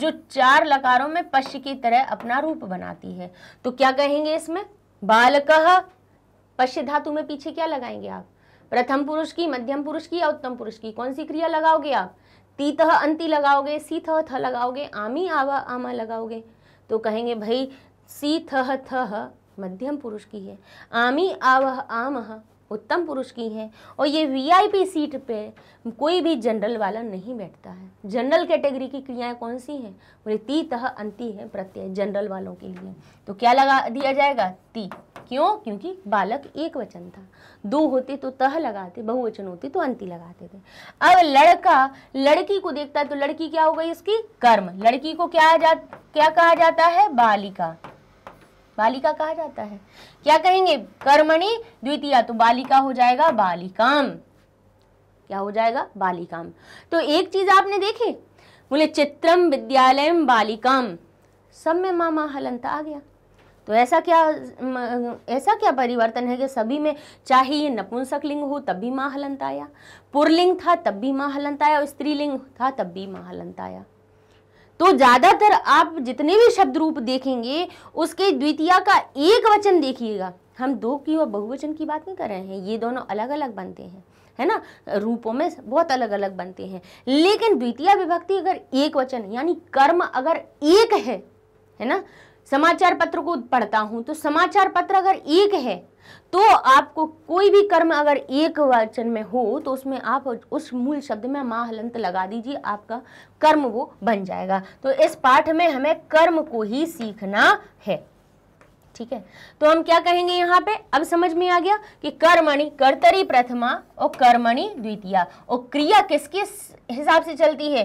जो चार लकारों में पश्य की तरह अपना रूप बनाती है तो क्या कहेंगे इसमें बालक पश्य धातु में पीछे क्या लगाएंगे आप प्रथम पुरुष की मध्यम पुरुष की या उत्तम पुरुष की कौन सी क्रिया लगाओगे आप तह अंति लगाओगे सी थ लगाओगे आमी आवा आमा लगाओगे तो कहेंगे भाई सी थ मध्यम पुरुष की है आमी आवह आमह उत्तम पुरुष की है और ये वीआईपी सीट पे कोई भी जनरल वाला नहीं बैठता है जनरल कैटेगरी की क्रियाएं कौन सी हैं बोले ती तह अंति है प्रत्यय जनरल वालों के लिए तो क्या लगा दिया जाएगा ती क्यों क्योंकि बालक एक वचन था दो होते तो तह लगाते बहुवचन होते तो अंति लगाते थे अब लड़का लड़की को देखता है तो लड़की क्या हो गई इसकी कर्म लड़की को क्या जा क्या कहा जाता है बालिका बालिका कहा जाता है क्या कहेंगे कर्मणी द्वितीय तो बालिका हो जाएगा बालिकाम क्या हो जाएगा बालिकाम तो एक चीज आपने देखी बोले चित्रम विद्यालय बालिकाम सब में मामा हलंत आ गया तो ऐसा क्या ऐसा क्या परिवर्तन है कि सभी में चाहे ये नपुंसक लिंग हो तब भी माँ आया पुरलिंग था तब भी माँ हलंताया और स्त्रीलिंग था तब भी माँ आया तो ज़्यादातर आप जितने भी शब्द रूप देखेंगे उसके द्वितीय का एक वचन देखिएगा हम दो की और बहुवचन की बात नहीं कर रहे हैं ये दोनों अलग अलग बनते हैं है ना रूपों में बहुत अलग अलग बनते हैं लेकिन द्वितीय विभक्ति अगर एक वचन यानी कर्म अगर एक है है ना समाचार पत्र को पढ़ता हूं तो समाचार पत्र अगर एक है तो आपको कोई भी कर्म अगर एक वचन में हो तो उसमें आप उस मूल शब्द में माँ हलंत लगा दीजिए आपका कर्म वो बन जाएगा तो इस पाठ में हमें कर्म को ही सीखना है ठीक है तो हम क्या कहेंगे यहाँ पे अब समझ में आ गया कि कर्मणि कर्तरी प्रथमा और कर्मणि द्वितीया और क्रिया किसके हिसाब से चलती है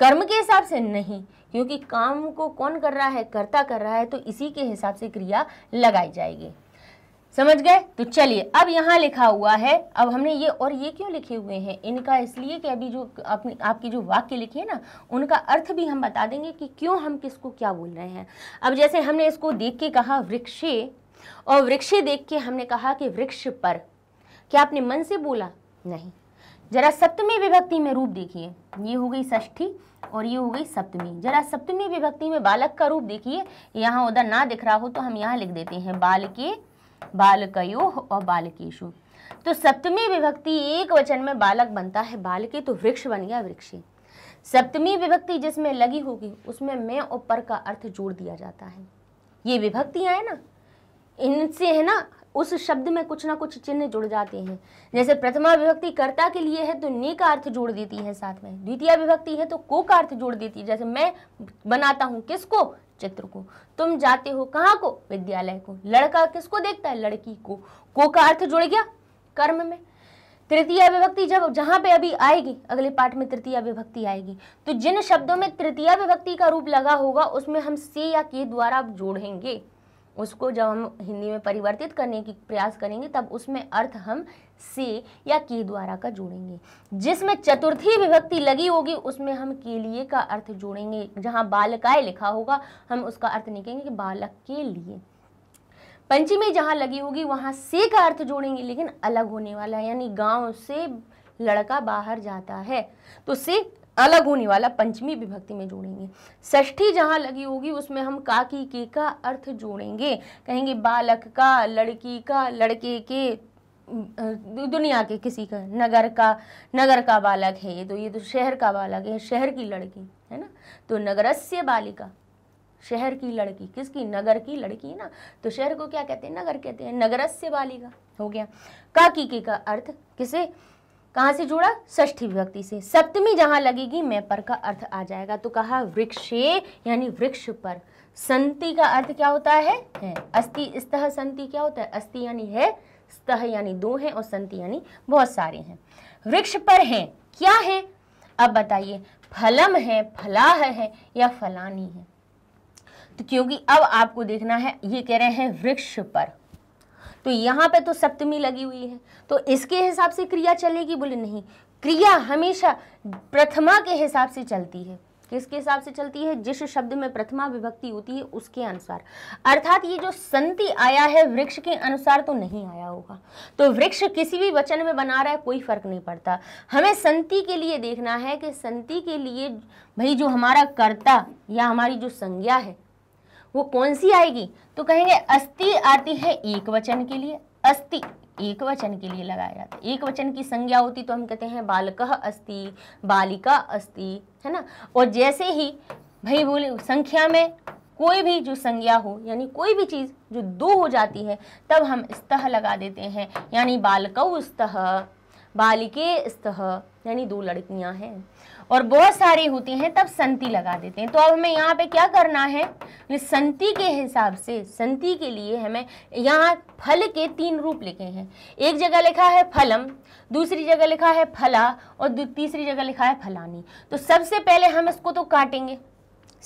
कर्म के हिसाब से नहीं क्योंकि काम को कौन कर रहा है कर्ता कर रहा है तो इसी के हिसाब से क्रिया लगाई जाएगी समझ गए तो चलिए अब यहाँ लिखा हुआ है अब हमने ये और ये क्यों लिखे हुए हैं इनका इसलिए कि अभी जो अपनी आपकी जो वाक्य लिखे हैं ना उनका अर्थ भी हम बता देंगे कि क्यों हम किसको क्या बोल रहे हैं अब जैसे हमने इसको देख के कहा वृक्षे और वृक्षे देख के हमने कहा कि वृक्ष पर क्या आपने मन से बोला नहीं जरा सप्तमी विभक्ति में रूप देखिए ये हो गई ष्ठी और ये हो गई सप्तमी जरा सप्तमी विभक्ति में बालक का रूप देखिए यहाँ उधर ना दिख रहा हो तो हम यहाँ लिख देते हैं बालके बालकयो और बालकेशु तो सप्तमी विभक्ति एक वचन में बालक बनता है बाल के तो वृक्ष बन गया वृक्षी सप्तमी विभक्ति जिसमें लगी होगी उसमें मैं और पर का अर्थ जोड़ दिया जाता है ये विभक्तियाँ है ना इनसे है ना उस शब्द में कुछ ना कुछ चिन्ह जुड़ जाते हैं जैसे प्रथमा विभक्ति कर्ता के लिए है तो ने का अर्थ जोड़ देती है साथ में द्वितीय विभक्ति है तो को का अर्थ जोड़ देती है जैसे मैं बनाता हूँ किसको चित्र को तुम जाते हो कहाँ को विद्यालय को लड़का किसको देखता है लड़की को को का अर्थ जुड़ गया कर्म में तृतीय विभक्ति जब जहां पे अभी आएगी अगले पार्ट में तृतीय विभक्ति आएगी तो जिन शब्दों में तृतीय विभक्ति का रूप लगा होगा उसमें हम से या के द्वारा जोड़ेंगे उसको जब हम हिंदी में परिवर्तित करने की प्रयास करेंगे तब उसमें अर्थ हम से या की द्वारा का जोड़ेंगे जिसमें चतुर्थी विभक्ति लगी होगी उसमें हम के लिए का अर्थ जोड़ेंगे जहाँ बालकाय लिखा होगा हम उसका अर्थ निकलेंगे कि बालक के लिए पंचमी जहाँ लगी होगी वहाँ से का अर्थ जोड़ेंगे लेकिन अलग होने वाला है यानी गांव से लड़का बाहर जाता है तो से अलग होने वाला पंचमी विभक्ति में जोड़ेंगे षष्ठी जहाँ लगी होगी उसमें हम काकी के का अर्थ जोड़ेंगे कहेंगे बालक का लड़की का लड़के के दुनिया के किसी का नगर का नगर का बालक है ये तो ये तो शहर का बालक है शहर की लड़की है ना तो नगरस्य बालिका शहर की लड़की किसकी नगर की लड़की है ना तो शहर को क्या कहते हैं नगर कहते हैं नगरस्य बालिका हो गया काकी के का अर्थ किसे कहाँ से जुड़ा ष्ठी विभक्ति से सप्तमी जहाँ लगेगी मैं पर का अर्थ आ जाएगा तो कहा वृक्षे यानी वृक्ष पर संति का अर्थ क्या होता है, है। अस्थि स्तः संति क्या होता है अस्थि यानी है स्तः यानी दो हैं और संति यानी बहुत सारे हैं वृक्ष पर हैं क्या है अब बताइए फलम है फलाह है या फलानी है तो क्योंकि अब आपको देखना है ये कह रहे हैं वृक्ष पर तो यहाँ पे तो सप्तमी लगी हुई है तो इसके हिसाब से क्रिया चलेगी बोले नहीं क्रिया हमेशा प्रथमा के हिसाब से चलती है किसके हिसाब से चलती है जिस शब्द में प्रथमा विभक्ति होती है उसके अनुसार अर्थात ये जो संति आया है वृक्ष के अनुसार तो नहीं आया होगा तो वृक्ष किसी भी वचन में बना रहा है कोई फर्क नहीं पड़ता हमें संति के लिए देखना है कि संति के लिए भाई जो हमारा कर्ता या हमारी जो संज्ञा है वो कौन सी आएगी तो कहेंगे अस्थि आती है एक वचन के लिए अस्थि एक वचन के लिए लगाया जाता है एक वचन की संज्ञा होती तो हम कहते हैं बालक अस्थि बालिका अस्थि है ना और जैसे ही भाई बोले संख्या में कोई भी जो संज्ञा हो यानी कोई भी चीज़ जो दो हो जाती है तब हम स्तः लगा देते हैं यानी बालक स्तः बालिके स्तः यानी दो लड़कियां हैं और बहुत सारी होती हैं तब संति लगा देते हैं तो अब हमें यहाँ पे क्या करना है संति के हिसाब से संति के लिए हमें यहाँ फल के तीन रूप लिखे हैं एक जगह लिखा है फलम दूसरी जगह लिखा है फला और तीसरी जगह लिखा है फलानी तो सबसे पहले हम इसको तो काटेंगे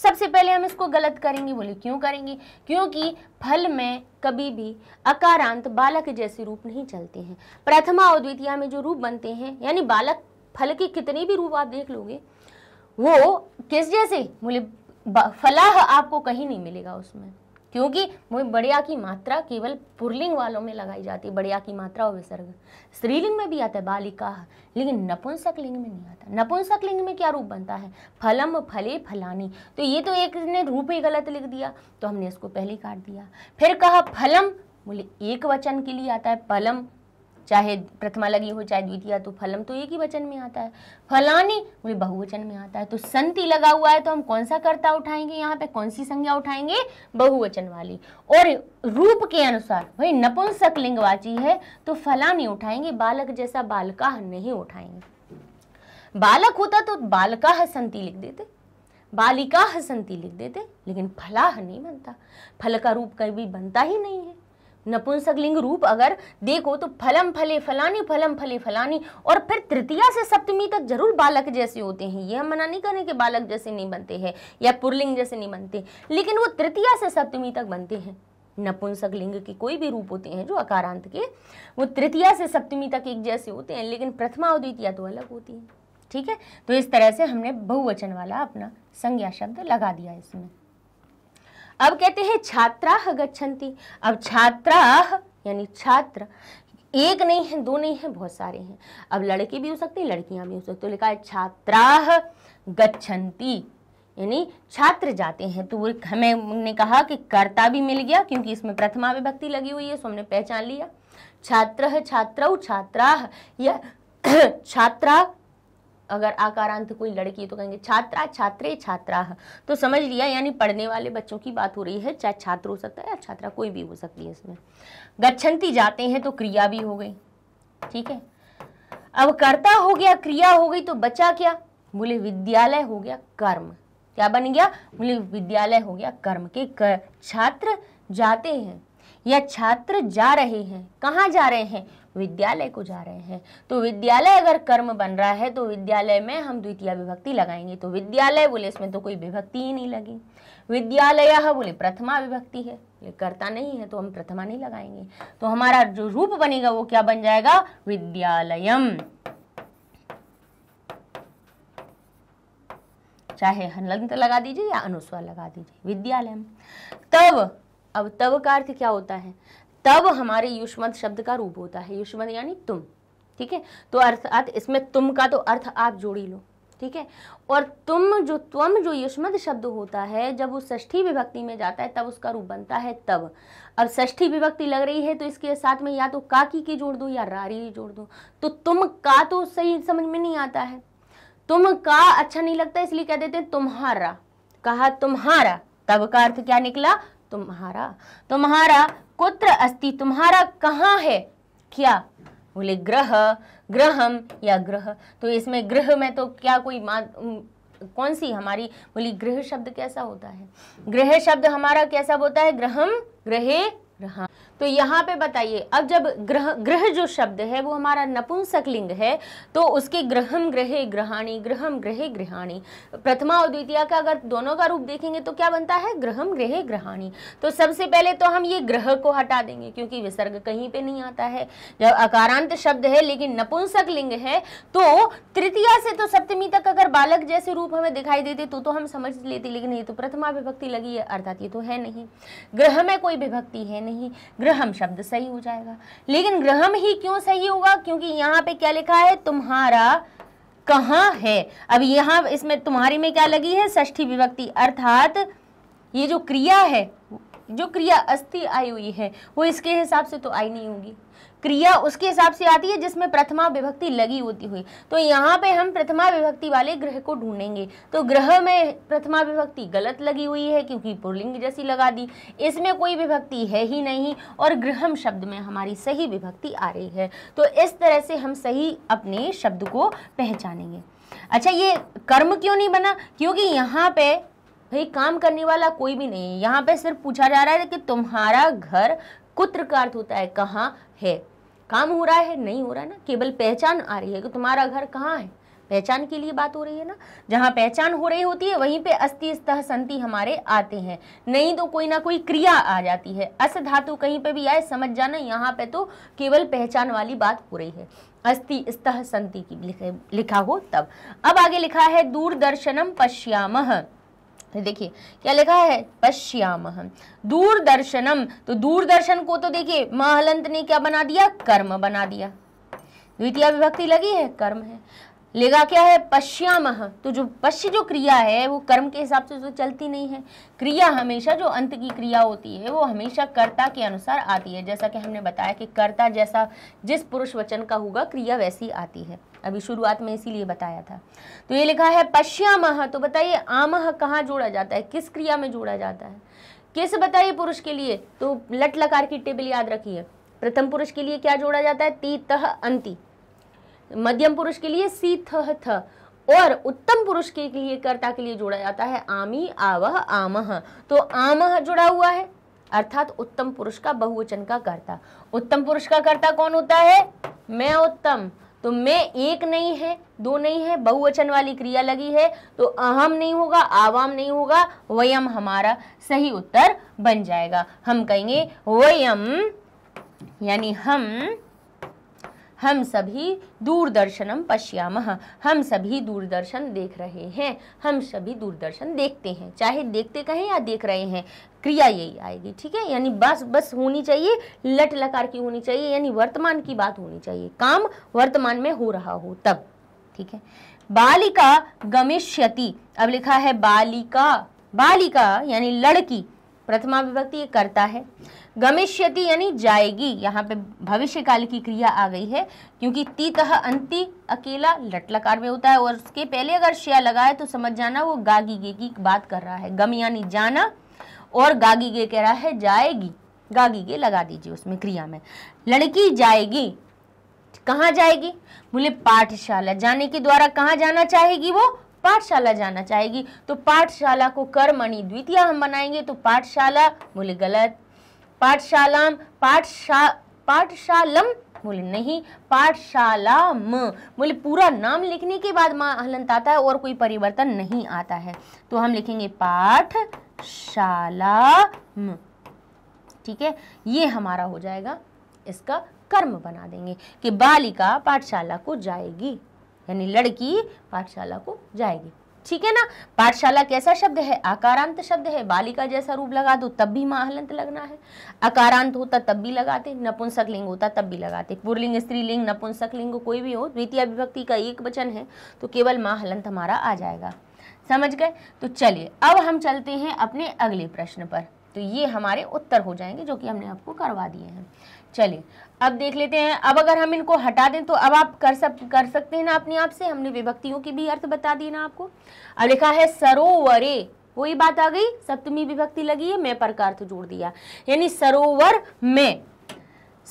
सबसे पहले हम इसको गलत करेंगे बोले क्यों करेंगे क्योंकि फल में कभी भी अकारांत बालक जैसे रूप नहीं चलते हैं प्रथमा और द्वितीया में जो रूप बनते हैं यानी बालक फल की कितनी भी रूप आप देख लोगे वो किस जैसे बोले फलाह आपको कहीं नहीं मिलेगा उसमें क्योंकि बढ़िया की मात्रा केवल पुरलिंग वालों में लगाई जाती है बढ़िया की मात्रा और विसर्ग स्त्रीलिंग में भी आता है बालिका लेकिन नपुंसक लिंग में नहीं आता नपुंसक लिंग में क्या रूप बनता है फलम फले फलानी तो ये तो एक ने रूप ही गलत लिख दिया तो हमने इसको पहले काट दिया फिर कहा फलम बोले एक वचन के लिए आता है फलम चाहे प्रथमा लगी हो चाहे द्वितीय तो फलम तो एक ही वचन में आता है फलानी बोले बहुवचन में आता है तो संति लगा हुआ है तो हम कौन सा कर्ता उठाएंगे यहाँ पे कौन सी संज्ञा उठाएंगे बहुवचन वाली और रूप के अनुसार भाई नपुंसक लिंगवाची है तो फलानी उठाएंगे बालक जैसा बालका नहीं उठाएंगे बालक होता तो बालका संति लिख देते बालिका संति लिख देते लेकिन फलाह नहीं बनता फल का रूप कभी बनता ही नहीं है नपुंसकलिंग रूप अगर देखो तो फलम फले फलानी फलम फले फलानी और फिर तृतीया से सप्तमी तक जरूर बालक जैसे होते हैं यह मना नहीं करें कि बालक जैसे नहीं बनते हैं या पुरलिंग जैसे नहीं बनते लेकिन वो तृतीया से सप्तमी तक बनते हैं नपुंसक लिंग के कोई भी रूप होते हैं जो अकारांत के वो तृतीया से सप्तमी तक एक जैसे होते हैं लेकिन प्रथमा और द्वितीया तो अलग होती है ठीक है तो इस तरह से हमने बहुवचन वाला अपना संज्ञा शब्द लगा दिया इसमें अब कहते हैं छात्रा गच्छन्ति अब छात्रा यानी छात्र एक नहीं है दो नहीं है बहुत सारे हैं अब लड़के भी हो सकते हैं लड़कियां भी हो सकती है तो लिखा है छात्रा गच्छन्ति यानी छात्र जाते हैं तो वो हमें ने कहा कि कर्ता भी मिल गया क्योंकि इसमें प्रथमा विभक्ति लगी हुई है सो हमने पहचान लिया छात्र छात्रौ छात्रा या छात्रा अगर आकारांत कोई लड़की है तो कहेंगे छात्रा छात्रे छात्रा तो समझ लिया यानी पढ़ने वाले बच्चों की बात हो रही है चाहे छात्र हो सकता है या छात्रा कोई भी हो सकती है इसमें गच्छंती जाते हैं तो क्रिया भी हो गई ठीक है अब कर्ता हो गया क्रिया हो गई तो बचा क्या बोले विद्यालय हो गया कर्म क्या बन गया बोले विद्यालय हो गया कर्म के छात्र जाते हैं या छात्र जा रहे हैं कहाँ जा रहे हैं विद्यालय को जा रहे हैं तो विद्यालय अगर कर्म बन रहा है तो विद्यालय में हम द्वितीय विभक्ति लगाएंगे तो विद्यालय बोले इसमें तो कोई विभक्ति ही नहीं लगी विद्यालय बोले प्रथमा विभक्ति है बोले कर्ता नहीं है तो हम प्रथमा नहीं लगाएंगे तो हमारा जो रूप बनेगा वो क्या बन जाएगा विद्यालयम चाहे हलंत लगा दीजिए या अनुस्वार लगा दीजिए विद्यालय तब अब तब का अर्थ क्या होता है तब हमारे युष्मत शब्द का रूप होता है युष्मत यानी तुम ठीक है तो अर्थात इसमें तुम का तो अर्थ आप जोड़ी लो ठीक है और तुम जो त्वम जो युष्मद शब्द होता है जब वो ष्ठी विभक्ति में जाता है तब उसका रूप बनता है तब अब ष्ठी विभक्ति लग रही है तो इसके साथ में या तो काकी की जोड़ दो या रारी जोड़ दो तो तुम का तो सही समझ में नहीं आता है तुम का अच्छा नहीं लगता इसलिए कह देते तुम्हारा कहा तुम्हारा तब का अर्थ क्या निकला तुम्हारा तुम्हारा कुत्र अस्ति तुम्हारा कहाँ है क्या बोले ग्रह ग्रहम या ग्रह तो इसमें ग्रह में तो क्या कोई मा कौन सी हमारी बोली ग्रह शब्द कैसा होता है ग्रह शब्द हमारा कैसा होता है ग्रहम ग्रहे ग्रह तो यहाँ पे बताइए अब जब ग्रह ग्रह जो शब्द है वो हमारा नपुंसक लिंग है तो उसके ग्रहम ग्रहे ग्रहाणी ग्रहम ग्रहे ग्रहाणी प्रथमा और द्वितीय का अगर दोनों का रूप देखेंगे तो क्या बनता है ग्रहम ग्रहे ग्रहाणी तो सबसे पहले तो हम ये ग्रह को हटा देंगे क्योंकि विसर्ग कहीं पे नहीं आता है जब अकारांत शब्द है लेकिन नपुंसक लिंग है तो तृतीय से तो सप्तमी तक अगर बालक जैसे रूप हमें दिखाई देते तो तो हम समझ लेते लेकिन ये तो प्रथमा विभक्ति लगी है अर्थात ये तो है नहीं ग्रह में कोई विभक्ति है नहीं ग्रह ग्रहम शब्द सही हो जाएगा लेकिन ग्रहम ही क्यों सही होगा क्योंकि यहाँ पे क्या लिखा है तुम्हारा कहाँ है अब यहाँ इसमें तुम्हारी में क्या लगी है ष्ठी विभक्ति अर्थात ये जो क्रिया है जो क्रिया अस्थि आई हुई है वो इसके हिसाब से तो आई नहीं होगी क्रिया उसके हिसाब से आती है जिसमें प्रथमा विभक्ति लगी होती हुई तो यहाँ पे हम प्रथमा विभक्ति वाले ग्रह को ढूंढेंगे तो ग्रह में प्रथमा विभक्ति गलत लगी हुई है क्योंकि पुरलिंग जैसी लगा दी इसमें कोई विभक्ति है ही नहीं और ग्रहम शब्द में हमारी सही विभक्ति आ रही है तो इस तरह से हम सही अपने शब्द को पहचानेंगे अच्छा ये कर्म क्यों नहीं बना क्योंकि यहाँ पे भाई काम करने वाला कोई भी नहीं है यहाँ पे सिर्फ पूछा जा रहा है कि तुम्हारा घर कुत्र का अर्थ होता है कहाँ है काम हो रहा है नहीं हो रहा है ना केवल पहचान आ रही है कि तुम्हारा घर कहाँ है पहचान के लिए बात हो रही है ना जहाँ पहचान हो रही होती है वहीं पे अस्थि स्तः संति हमारे आते हैं नहीं तो कोई ना कोई क्रिया आ जाती है अस धातु कहीं पे भी आए समझ जाना यहाँ पे तो केवल पहचान वाली बात हो रही है अस्थि स्तः संति की लिखा हो तब अब आगे लिखा है दूरदर्शनम पश्यामह देखिए क्या लिखा है पश्याम दूरदर्शनम तो दूरदर्शन को तो देखिए महलंत ने क्या बना दिया कर्म बना दिया द्वितीय विभक्ति लगी है कर्म है लेगा क्या है पश्याम तो जो पश्य जो क्रिया है वो कर्म के हिसाब से तो चलती नहीं है क्रिया हमेशा जो अंत की क्रिया होती है वो हमेशा कर्ता के अनुसार आती है जैसा कि हमने बताया कि कर्ता जैसा जिस पुरुष वचन का होगा क्रिया वैसी आती है अभी शुरुआत में इसीलिए बताया था तो ये लिखा है पश्यामह तो बताइए आमह कहाँ जोड़ा जाता है किस क्रिया में जोड़ा जाता है किस बताइए पुरुष के लिए तो लट लकार की टेबल याद रखिए प्रथम पुरुष के लिए क्या जोड़ा जाता है ती तह अंति मध्यम पुरुष के लिए सी थह थ और उत्तम पुरुष के लिए कर्ता के लिए जोड़ा जाता है आमी आवह आमह तो आमह जुड़ा हुआ है अर्थात उत्तम पुरुष का बहुवचन का कर्ता उत्तम पुरुष का कर्ता कौन होता है मैं उत्तम तो मैं एक नहीं है दो नहीं है बहुवचन वाली क्रिया लगी है तो अहम नहीं होगा आवाम नहीं होगा वयम हमारा सही उत्तर बन जाएगा हम कहेंगे वयम यानी हम हम सभी दूरदर्शनम पश्याम हम सभी दूरदर्शन देख रहे हैं हम सभी दूरदर्शन देखते हैं चाहे देखते कहें या देख रहे हैं क्रिया यही आएगी ठीक है यानी बस बस होनी चाहिए लट लकार की होनी चाहिए यानी वर्तमान की बात होनी चाहिए काम वर्तमान में हो रहा हो तब ठीक है बालिका गमिष्यति अब लिखा है बालिका बालिका यानी लड़की प्रथमा विभक्ति ये करता है गमिष्यति यानी जाएगी यहाँ पे भविष्य काल की क्रिया आ गई है क्योंकि तीतः अंति अकेला लटलकार में होता है और उसके पहले अगर श्या लगा है तो समझ जाना वो गागी गे की बात कर रहा है गम यानी जाना और गागी गे कह रहा है जाएगी गागी गे लगा दीजिए उसमें क्रिया में लड़की जाएगी कहाँ जाएगी बोले पाठशाला जाने के द्वारा कहाँ जाना चाहेगी वो पाठशाला जाना चाहेगी तो पाठशाला को कर्मणि द्वितीय हम बनाएंगे तो पाठशाला बोले गलत पाठशालाम पाठशा पाठशालम बोले नहीं पाठशाला म पूरा नाम लिखने के बाद माँ हलंत आता है और कोई परिवर्तन नहीं आता है तो हम लिखेंगे पाठशाला म ठीक है ये हमारा हो जाएगा इसका कर्म बना देंगे कि बालिका पाठशाला को जाएगी यानी लड़की पाठशाला को जाएगी ठीक है ना पाठशाला कैसा शब्द है आकारांत शब्द है बालिका जैसा रूप लगा दो तब भी महालंत लगना है अकारांत होता तब भी लगाते नपुंसक लिंग होता तब भी लगाते पुरलिंग स्त्रीलिंग नपुंसक लिंग कोई भी हो द्वितीय विभक्ति का एक वचन है तो केवल महालंत हमारा आ जाएगा समझ गए तो चलिए अब हम चलते हैं अपने अगले प्रश्न पर तो ये हमारे उत्तर हो जाएंगे जो कि हमने आपको करवा दिए हैं चलिए अब देख लेते हैं अब अगर हम इनको हटा दें तो अब आप कर सब कर सकते हैं ना अपने आप से हमने विभक्तियों की भी अर्थ बता दिए ना आपको अब लिखा है सरोवरे वही बात आ गई सप्तमी विभक्ति लगी है मैं पर का अर्थ जोड़ दिया यानी सरोवर में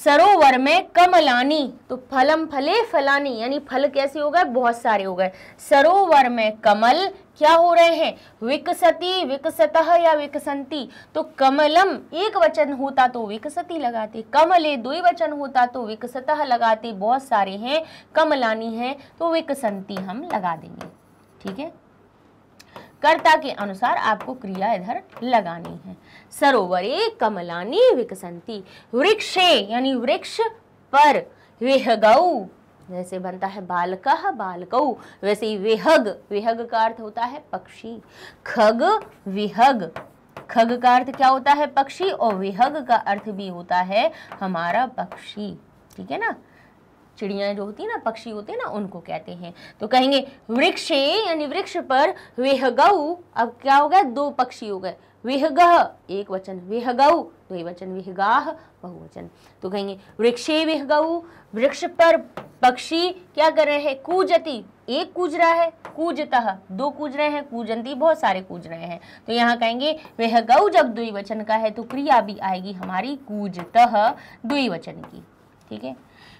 सरोवर में कमलानी तो फलम फले फलानी यानी फल कैसे हो गए बहुत सारे हो गए सरोवर में कमल क्या हो रहे हैं विकसती विकसत या विकसंती तो कमलम एक वचन होता तो विकसती लगाते कमले दो वचन होता तो विकसत लगाते बहुत सारे हैं कमलानी है तो विकसंती हम लगा देंगे ठीक है कर्ता के अनुसार आपको क्रिया इधर लगानी है सरोवरे कमलानी विकसंती वृक्षे यानी वृक्ष पर वेहगऊ जैसे बनता है बालक बालक वैसे ही विहग विहग का अर्थ होता है पक्षी खग विहग खग का अर्थ क्या होता है पक्षी और विहग का अर्थ भी होता है हमारा पक्षी ठीक है ना चिड़िया जो होती है ना पक्षी होते हैं ना उनको कहते हैं तो कहेंगे वृक्षे यानी वृक्ष पर वेहगऊ अब क्या हो गया दो पक्षी हो गए विहगह एक वचन विहगऊ द्विवचन विहगाह बहुवचन तो कहेंगे वृक्षे विहगऊ वृक्ष पर पक्षी क्या कर रहे हैं कूजती एक कूज रहा है कूजतः दो कूज रहे हैं कूजंती बहुत सारे कूज रहे हैं तो यहाँ कहेंगे वह गौ जब द्विवचन का है तो क्रिया भी आएगी हमारी कूजतः द्विवचन की ठीक है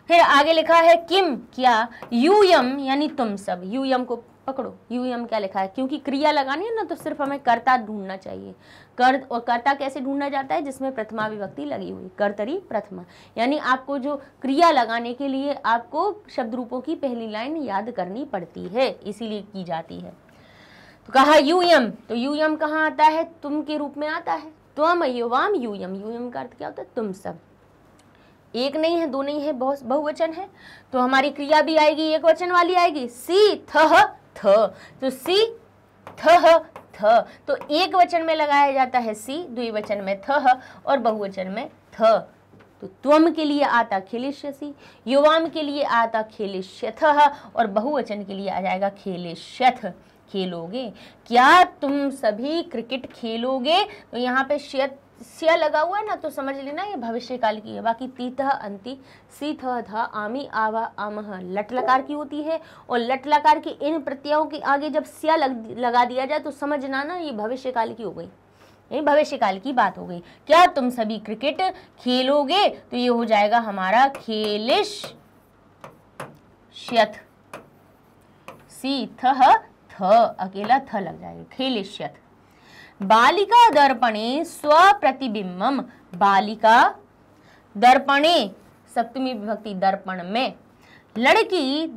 फिर आगे लिखा है किम क्या यूयम यानी तुम सब यूयम को पकड़ो यू एम क्या लिखा है क्योंकि क्रिया लगानी है ना तो सिर्फ हमें कर्ता ढूंढना चाहिए कर और कर्ता कैसे ढूंढना जाता है जिसमें प्रथमा विभक्ति लगी हुई कर्तरी प्रथमा यानी आपको जो क्रिया लगाने के लिए आपको शब्द रूपों की पहली लाइन याद करनी पड़ती है इसीलिए की जाती है तो कहा यू एम तो यू एम कहाँ आता है तुम के रूप में आता है त्वम युवाम यू एम यू एम का अर्थ क्या होता है तुम सब एक नहीं है दो नहीं है बहुत बहुवचन है तो हमारी क्रिया भी आएगी एक वचन वाली आएगी सी थह थ तो सी थ थ तो एक वचन में लगाया जाता है सी द्विवचन में थ और बहुवचन में थ तो त्वम के लिए आता खेलिष्यसी युवाम के लिए आता खेलिष्यथ और बहुवचन के लिए आ जाएगा खेलिष्यथ खेलोगे क्या तुम सभी क्रिकेट खेलोगे तो यहाँ पे श्यथ सिया लगा हुआ है ना तो समझ लेना ये भविष्य काल की है बाकी तीतह अंति सी धा आमी आवा आमह लट लकार की होती है और लट लकार की इन प्रत्ययों के आगे जब सिया लग, लगा दिया जाए तो समझना ना ये भविष्य काल की हो गई यानी भविष्य काल की बात हो गई क्या तुम सभी क्रिकेट खेलोगे तो ये हो जाएगा हमारा खेलिश सी थ अकेला थ लग जाएगा खेलिश्यथ बालिका दर्पणे स्वप्रतिबिंबम बालिका दर्पणे सप्तमी विभक्ति दर्पण में लड़की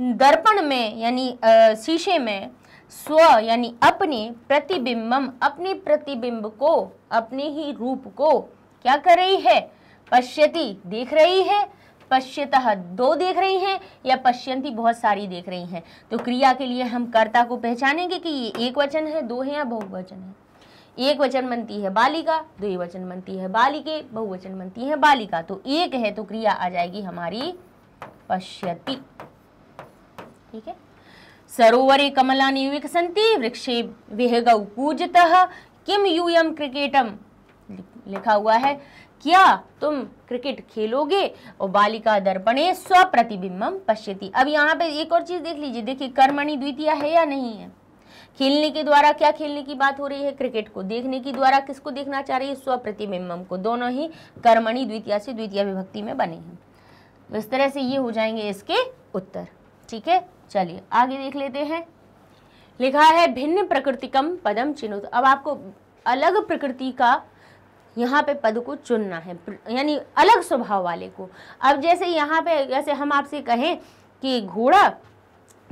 दर्पण में यानी शीशे में स्व यानी अपने प्रतिबिंबम अपने प्रतिबिंब को अपने ही रूप को क्या कर रही है पश्यति देख रही है पश्यतः दो देख रही हैं या पश्यंती बहुत सारी देख रही हैं तो क्रिया के लिए हम कर्ता को पहचानेंगे कि ये एक वचन है दो है या बहुवचन है एक वचन बनती है बालिका दो वचन बनती है बालिके बहुवचन बनती है बालिका तो एक है तो क्रिया आ जाएगी हमारी पश्यति ठीक है सरोवरे ने विकसंती वृक्षे विहगौ पूजतः किम यूयम क्रिकेटम लिखा हुआ है क्या तुम क्रिकेट खेलोगे और बालिका दर्पणे स्वप्रतिबिंबम पश्यती अब यहाँ पे एक और चीज देख लीजिए देखिए कर्मणि द्वितीय है या नहीं है खेलने के द्वारा क्या खेलने की बात हो रही है क्रिकेट को देखने के द्वारा किसको देखना चाह रही है स्वप्रतिबिंबम को दोनों ही कर्मणि द्वितीय से द्वितीय विभक्ति में बने हैं तो इस तरह से ये हो जाएंगे इसके उत्तर ठीक है चलिए आगे देख लेते हैं लिखा है भिन्न प्रकृतिकम पदम चिन्हुत अब आपको अलग प्रकृति का यहाँ पे पद को चुनना है यानी अलग स्वभाव वाले को अब जैसे यहाँ पे जैसे हम आपसे कहें कि घोड़ा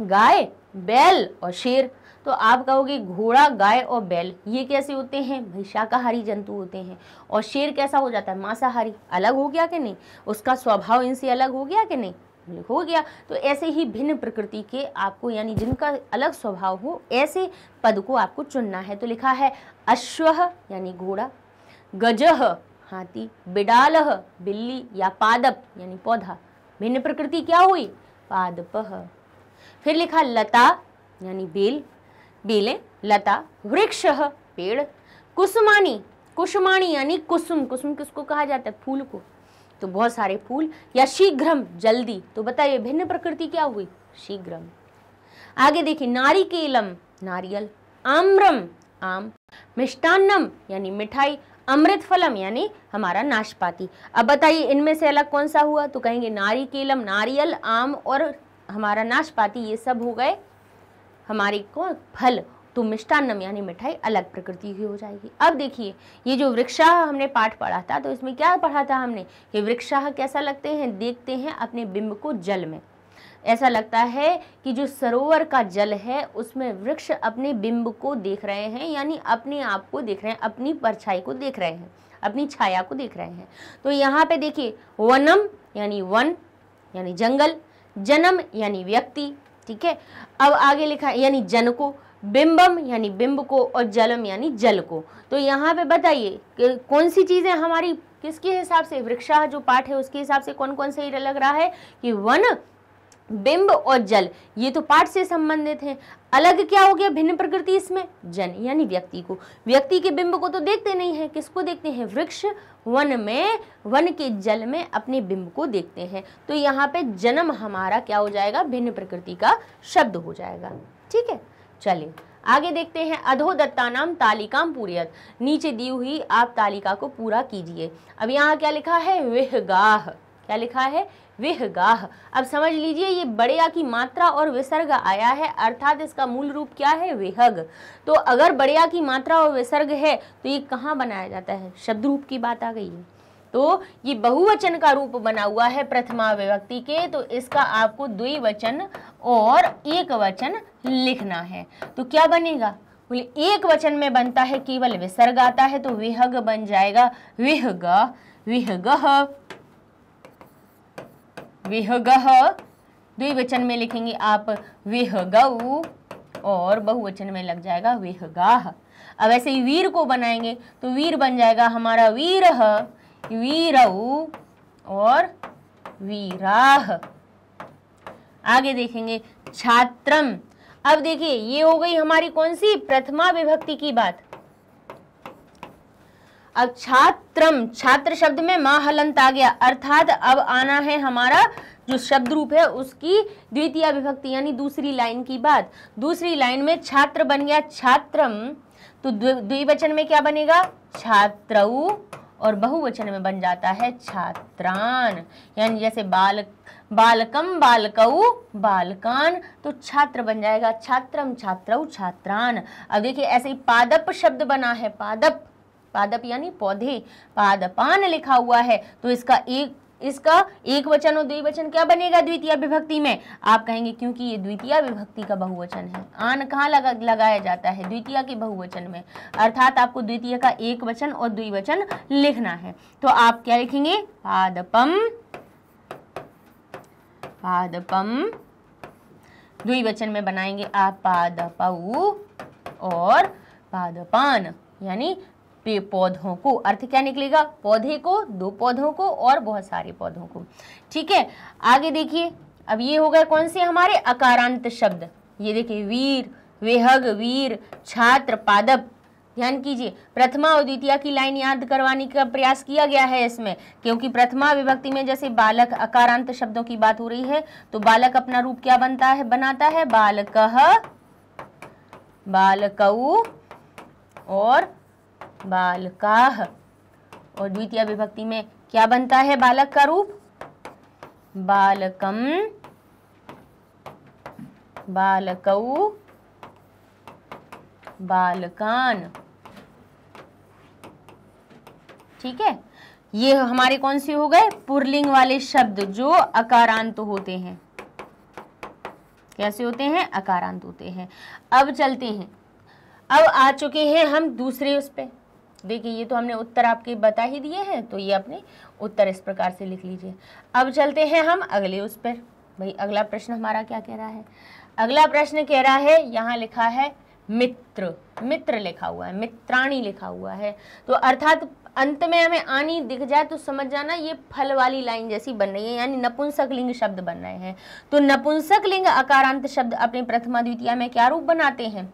गाय बैल और शेर तो आप कहोगे घोड़ा गाय और बैल ये कैसे होते हैं भाई शाकाहारी जंतु होते हैं और शेर कैसा हो जाता है मांसाहारी अलग हो गया कि नहीं उसका स्वभाव इनसे अलग हो गया कि नहीं हो गया तो ऐसे ही भिन्न प्रकृति के आपको यानी जिनका अलग स्वभाव हो ऐसे पद को आपको चुनना है तो लिखा है अश्व यानी घोड़ा गजह हाथी बिडाल बिल्ली या पादप यानी पौधा भिन्न प्रकृति क्या हुई पादप फिर लिखा लता यानी बेल बेले लता वृक्ष पेड़ कुसुमानी कुसुमानी यानी कुसुम कुसुम किसको कहा जाता है फूल को तो बहुत सारे फूल या शीघ्रम जल्दी तो बताइए भिन्न प्रकृति क्या हुई शीघ्रम आगे देखिए नारिकेलम नारियल आम्रम आम मिष्टान्नम यानी मिठाई अमृत फलम यानी हमारा नाशपाती अब बताइए इनमें से अलग कौन सा हुआ तो कहेंगे नारी केलम नारियल आम और हमारा नाशपाती ये सब हो गए हमारे को फल तो मिष्टान्नम यानी मिठाई अलग प्रकृति की हो जाएगी अब देखिए ये जो वृक्षाह हमने पाठ पढ़ा था तो इसमें क्या पढ़ा था हमने कि वृक्षाह कैसा लगते हैं देखते हैं अपने बिंब को जल में ऐसा लगता है कि जो सरोवर का जल है उसमें वृक्ष अपने बिंब को देख रहे हैं यानी अपने आप को देख रहे हैं अपनी परछाई को देख रहे हैं अपनी छाया को देख रहे हैं तो यहाँ पे देखिए वनम यानी वन यानी जंगल जन्म यानी व्यक्ति ठीक है अब आगे लिखा यानी जन को बिंबम यानी बिंब को और जलम यानी जल को तो यहाँ पे बताइए कौन सी चीज़ें हमारी किसके हिसाब से वृक्षा जो पाठ है उसके हिसाब से कौन कौन से लग रहा है कि वन बिंब और जल ये तो पाठ से संबंधित हैं अलग क्या हो गया भिन्न प्रकृति इसमें जन यानी व्यक्ति को व्यक्ति के बिंब को तो देखते नहीं है किसको देखते हैं वृक्ष वन में वन के जल में अपने बिंब को देखते हैं तो यहाँ पे जन्म हमारा क्या हो जाएगा भिन्न प्रकृति का शब्द हो जाएगा ठीक है चलिए आगे देखते हैं अधो दत्ता नाम तालिकाम पूरीयत नीचे दी हुई आप तालिका को पूरा कीजिए अब यहाँ क्या लिखा है विहगाह क्या लिखा है विहगाह अब समझ लीजिए ये बड़े आ की मात्रा और विसर्ग आया है अर्थात इसका मूल रूप क्या है विहग तो अगर बड़े आ की मात्रा और विसर्ग है तो ये कहाँ बनाया जाता है शब्द रूप की बात आ गई है तो ये बहुवचन का रूप बना हुआ है प्रथमा विभक्ति के तो इसका आपको द्विवचन और एक वचन लिखना है तो क्या बनेगा बोले एक वचन में बनता है केवल विसर्ग आता है तो विहग बन जाएगा विहग विहग विहग द्विवचन में लिखेंगे आप विहगऊ और बहुवचन में लग जाएगा विहगाह अब ऐसे ही वीर को बनाएंगे तो वीर बन जाएगा हमारा वीरह वीरऊ और वीराह आगे देखेंगे छात्रम अब देखिए ये हो गई हमारी कौन सी प्रथमा विभक्ति की बात अब छात्रम छात्र शब्द में मा हलंत आ गया अर्थात अब आना है हमारा जो शब्द रूप है उसकी द्वितीय विभक्ति यानी दूसरी लाइन की बात दूसरी लाइन में छात्र बन गया छात्रम तो द्विवचन में क्या बनेगा छात्रऊ और बहुवचन में बन जाता है छात्रान यानी जैसे बाल बालकम बालकऊ बालकान तो छात्र बन जाएगा छात्रम छात्रऊ छात्रान अब देखिए ऐसे ही पादप शब्द बना है पादप पादप यानी पौधे पादपान लिखा हुआ है तो इसका एक इसका एक वचन और द्विवचन क्या बनेगा द्वितीय विभक्ति में आप कहेंगे क्योंकि ये द्वितीय विभक्ति का बहुवचन है आन कहाँ लगा लगाया जाता है द्वितीय के बहुवचन में अर्थात आपको द्वितीय का एक वचन और द्विवचन लिखना है तो आप क्या लिखेंगे पादपम पादपम द्विवचन में बनाएंगे आप पादपऊ और पादपान यानी पौधों को अर्थ क्या निकलेगा पौधे को दो पौधों को और बहुत सारे पौधों को ठीक है आगे देखिए अब ये हो गए कौन से हमारे अकारांत शब्द ये देखिए वीर वेहग वीर छात्र पादप ध्यान कीजिए प्रथमा और द्वितीय की लाइन याद करवाने का प्रयास किया गया है इसमें क्योंकि प्रथमा विभक्ति में जैसे बालक अकारांत शब्दों की बात हो रही है तो बालक अपना रूप क्या बनता है बनाता है बालक बालकऊ और बालकाह और द्वितीय विभक्ति में क्या बनता है बालक का रूप बालकम बालकऊ बालकान ठीक है ये हमारे कौन से हो गए पुरलिंग वाले शब्द जो अकारांत होते हैं कैसे होते हैं अकारांत होते हैं अब चलते हैं अब आ चुके हैं हम दूसरे उस पर देखिए ये तो हमने उत्तर आपके बता ही दिए हैं तो ये अपने उत्तर इस प्रकार से लिख लीजिए अब चलते हैं हम अगले उस पर भाई अगला प्रश्न हमारा क्या कह रहा है अगला प्रश्न कह रहा है यहाँ लिखा है मित्र मित्र लिखा हुआ है मित्राणी लिखा हुआ है तो अर्थात अंत में हमें आनी दिख जाए तो समझ जाना ये फल वाली लाइन जैसी बन रही है यानी नपुंसक लिंग शब्द बन रहे हैं तो नपुंसक लिंग अकारांत शब्द अपने प्रथमा द्वितीय में क्या रूप बनाते हैं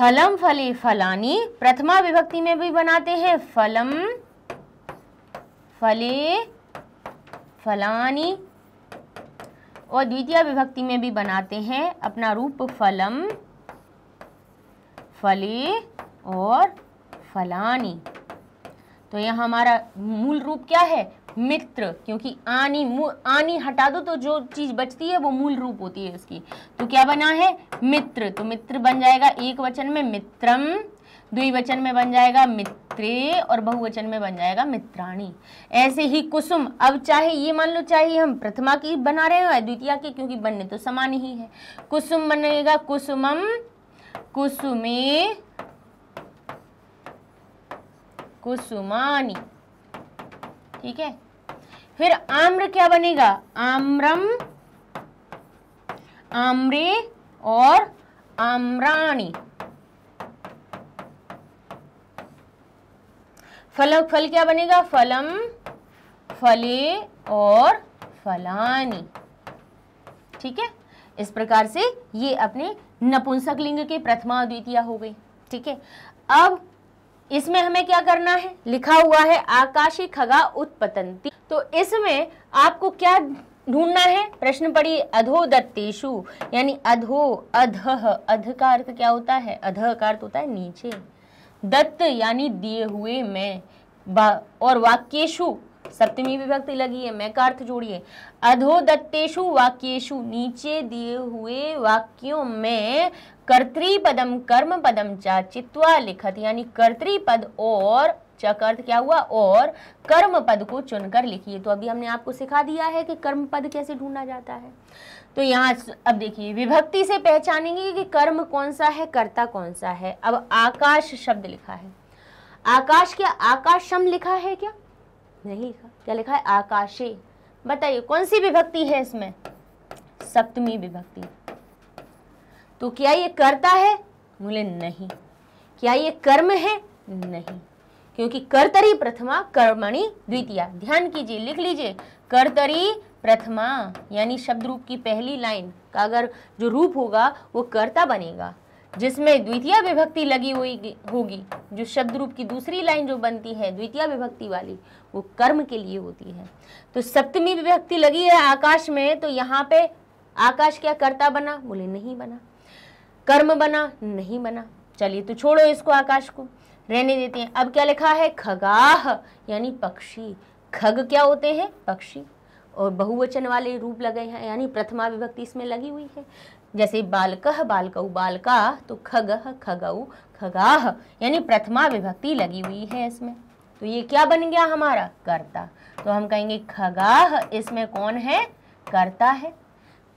फलम फली फलानी प्रथमा विभक्ति में भी बनाते हैं फलम फले फलानी और द्वितीय विभक्ति में भी बनाते हैं अपना रूप फलम फले और फलानी तो यह हमारा मूल रूप क्या है मित्र क्योंकि आनी आनी हटा दो तो जो चीज़ बचती है वो मूल रूप होती है उसकी तो क्या बना है मित्र तो मित्र बन जाएगा एक वचन में मित्रम द्विवचन में बन जाएगा मित्रे और बहुवचन में बन जाएगा मित्राणी ऐसे ही कुसुम अब चाहे ये मान लो चाहे हम प्रथमा की बना रहे हो या द्वितीय की क्योंकि बनने तो समान ही है कुसुम बनेगा कुसुमम कुसुमे कुसुमानी ठीक है फिर आम्र क्या बनेगा आम्रम आम्रे और आम्राणी फल फल क्या बनेगा फलम फले और फलानी ठीक है इस प्रकार से ये अपने नपुंसक लिंग के प्रथमा द्वितीय हो गई ठीक है अब इसमें हमें क्या करना है लिखा हुआ है आकाशी खगा उत्पतंती तो इसमें आपको क्या ढूंढना है प्रश्न पड़ी अधो दत्तेशु यानी अधो अधह अध का अर्थ क्या होता है अध का अर्थ तो होता है नीचे दत्त यानी दिए हुए मैं और वाक्येशु सप्तमी विभक्ति लगी है मैं का अर्थ जोड़िए अधो दत्तेशु वाक्येशु नीचे दिए हुए वाक्यों में कर्तृपदम कर्म पदम चा चित्वा लिखत यानी कर्तृपद और चकर्थ क्या हुआ और कर्म पद को चुनकर लिखिए तो अभी हमने आपको सिखा दिया है कि कर्म पद कैसे ढूंढा जाता है तो यहाँ अब देखिए विभक्ति से पहचानेंगे कि कर्म कौन सा है कर्ता कौन सा है अब आकाश शब्द लिखा है आकाश क्या आकाशम लिखा है क्या नहीं लिखा क्या लिखा है आकाशे बताइए कौन सी विभक्ति है इसमें सप्तमी विभक्ति तो क्या ये करता है बोले नहीं क्या ये कर्म है नहीं क्योंकि कर्तरी प्रथमा कर्मणि द्वितीया ध्यान कीजिए लिख लीजिए कर्तरी प्रथमा यानी शब्द रूप की पहली लाइन का अगर जो रूप होगा वो कर्ता बनेगा जिसमें द्वितीय विभक्ति लगी हुई होगी जो शब्द रूप की दूसरी लाइन जो बनती है द्वितीय विभक्ति वाली वो कर्म के लिए होती है तो सप्तमी विभक्ति लगी है आकाश में तो यहाँ पे आकाश क्या कर्ता बना बोले नहीं बना कर्म बना नहीं बना चलिए तो छोड़ो इसको आकाश को रहने देते हैं अब क्या लिखा है खगाह यानी पक्षी खग क्या होते हैं पक्षी और बहुवचन वाले रूप लगे हैं यानी प्रथमा विभक्ति इसमें लगी हुई है जैसे बालकह बालकऊ बालका तो खगह खगऊ खगाह यानी प्रथमा विभक्ति लगी हुई है इसमें तो ये क्या बन गया हमारा कर्ता तो हम कहेंगे खगाह इसमें कौन है कर्ता है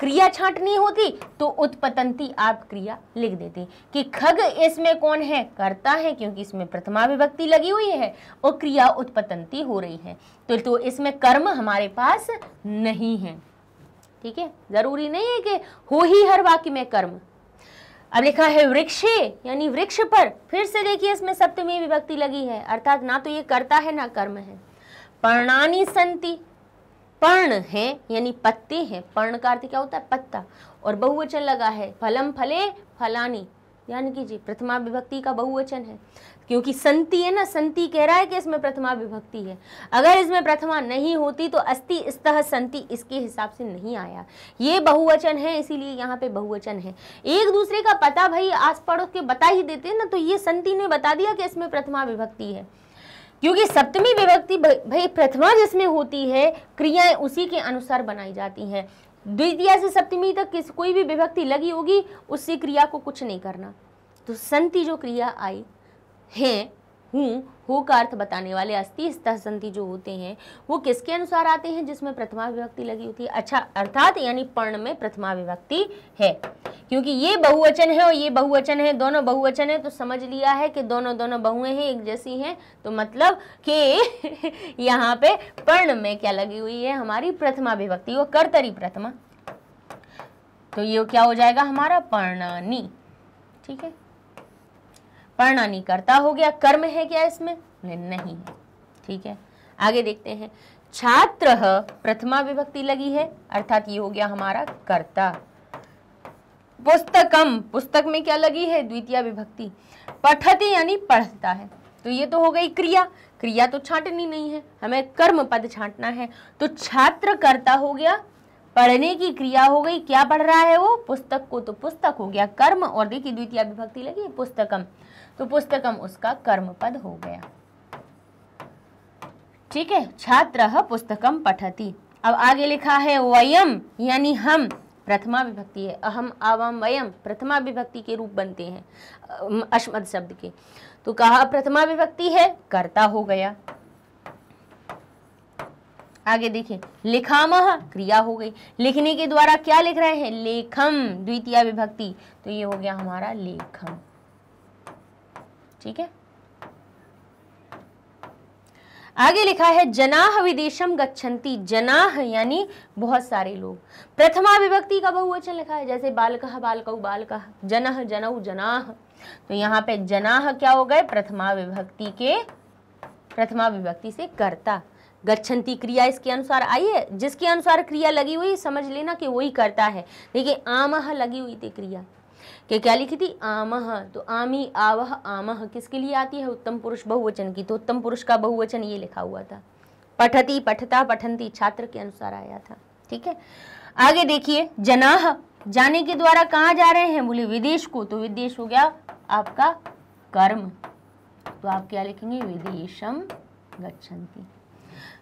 क्रिया छांटनी होती तो उत्पतंती आप क्रिया लिख देते कि खग इसमें कौन है करता है क्योंकि इसमें प्रथमा विभक्ति लगी हुई है और क्रिया उत्पतंती हो रही है तो, तो इसमें कर्म हमारे पास नहीं है ठीक है जरूरी नहीं है कि हो ही हर वाक्य में कर्म अब लिखा है वृक्षे यानी वृक्ष पर फिर से देखिए इसमें सप्तमी विभक्ति लगी है अर्थात ना तो ये करता है ना कर्म है पर्णानी संति पर्ण है यानी पत्ते हैं पर्ण का अर्थ क्या होता है पत्ता और बहुवचन लगा है फलम फले फलानी यानी कि जी प्रथमा विभक्ति का बहुवचन है क्योंकि संति है ना संति कह रहा है कि इसमें प्रथमा विभक्ति है अगर इसमें प्रथमा नहीं होती तो अस्थि स्तः संति इसके हिसाब से नहीं आया ये बहुवचन है इसीलिए यहाँ पे बहुवचन है एक दूसरे का पता भाई आस पड़ोस के बता ही देते ना तो ये संति ने बता दिया कि इसमें प्रथमा विभक्ति है क्योंकि सप्तमी विभक्ति भाई प्रथमा जिसमें होती है क्रियाएं उसी के अनुसार बनाई जाती हैं द्वितीय से सप्तमी तक किस कोई भी विभक्ति लगी होगी उससे क्रिया को कुछ नहीं करना तो संति जो क्रिया आई है हूँ हो का अर्थ बताने वाले अस्थि स्तंति जो होते हैं वो किसके अनुसार आते हैं जिसमें प्रथमा विभक्ति लगी होती है अच्छा अर्थात यानी पर्ण में प्रथमा विभक्ति है क्योंकि ये बहुवचन है और ये बहुवचन है दोनों बहुवचन है तो समझ लिया है कि दोनों दोनों बहुएं हैं एक जैसी हैं तो मतलब कि यहाँ पे पर्ण में क्या लगी हुई है हमारी प्रथमा विभक्ति वो कर्तरी प्रथमा तो ये क्या हो जाएगा हमारा पर्णानी ठीक है पर्णानी करता हो गया कर्म है क्या इसमें नहीं है ठीक है आगे देखते हैं छात्र प्रथमा विभक्ति लगी है अर्थात ये हो गया हमारा कर्ता पुस्तकम पुस्तक में क्या लगी है द्वितीय विभक्ति पठते यानी पढ़ता है तो ये तो हो गई क्रिया क्रिया तो छांटनी नहीं है हमें कर्म पद छांटना है तो छात्र कर्ता हो गया पढ़ने की क्रिया हो गई क्या पढ़ रहा है वो पुस्तक को तो पुस्तक हो गया कर्म और देखिए द्वितीय विभक्ति लगी पुस्तकम तो पुस्तकम उसका कर्मपद हो गया ठीक है छात्र पुस्तकम पठती अब आगे लिखा है वयम यानी हम प्रथमा विभक्ति है अहम आवाम वयम प्रथमा विभक्ति के रूप बनते हैं अश्मद शब्द के तो कहा प्रथमा विभक्ति है कर्ता हो गया आगे देखिए लिखाम क्रिया हो गई लिखने के द्वारा क्या लिख रहे हैं लेखम द्वितीय विभक्ति तो ये हो गया हमारा लेखम ठीक है आगे लिखा है जनाह विदेशम गच्छन्ति जनाह यानी बहुत सारे लोग प्रथमा विभक्ति का बहुवचन लिखा है जैसे बालकह बालकऊ बालकह जनह जनऊ जनाह तो यहाँ पे जनाह क्या हो गए प्रथमा विभक्ति के प्रथमा विभक्ति से कर्ता गच्छन्ति क्रिया इसके अनुसार आई है जिसके अनुसार क्रिया लगी हुई समझ लेना कि वही करता है देखिए आमह लगी हुई थी क्रिया कि क्या लिखी थी आमह तो आमी आवह आमह किसके लिए आती है उत्तम पुरुष बहुवचन की तो उत्तम पुरुष का बहुवचन ये लिखा हुआ था पठती पठता पठंती छात्र के अनुसार आया था ठीक है आगे देखिए जनाह जाने के द्वारा कहाँ जा रहे हैं बोले विदेश को तो विदेश हो गया आपका कर्म तो आप क्या लिखेंगे विदेशम गच्छन्ति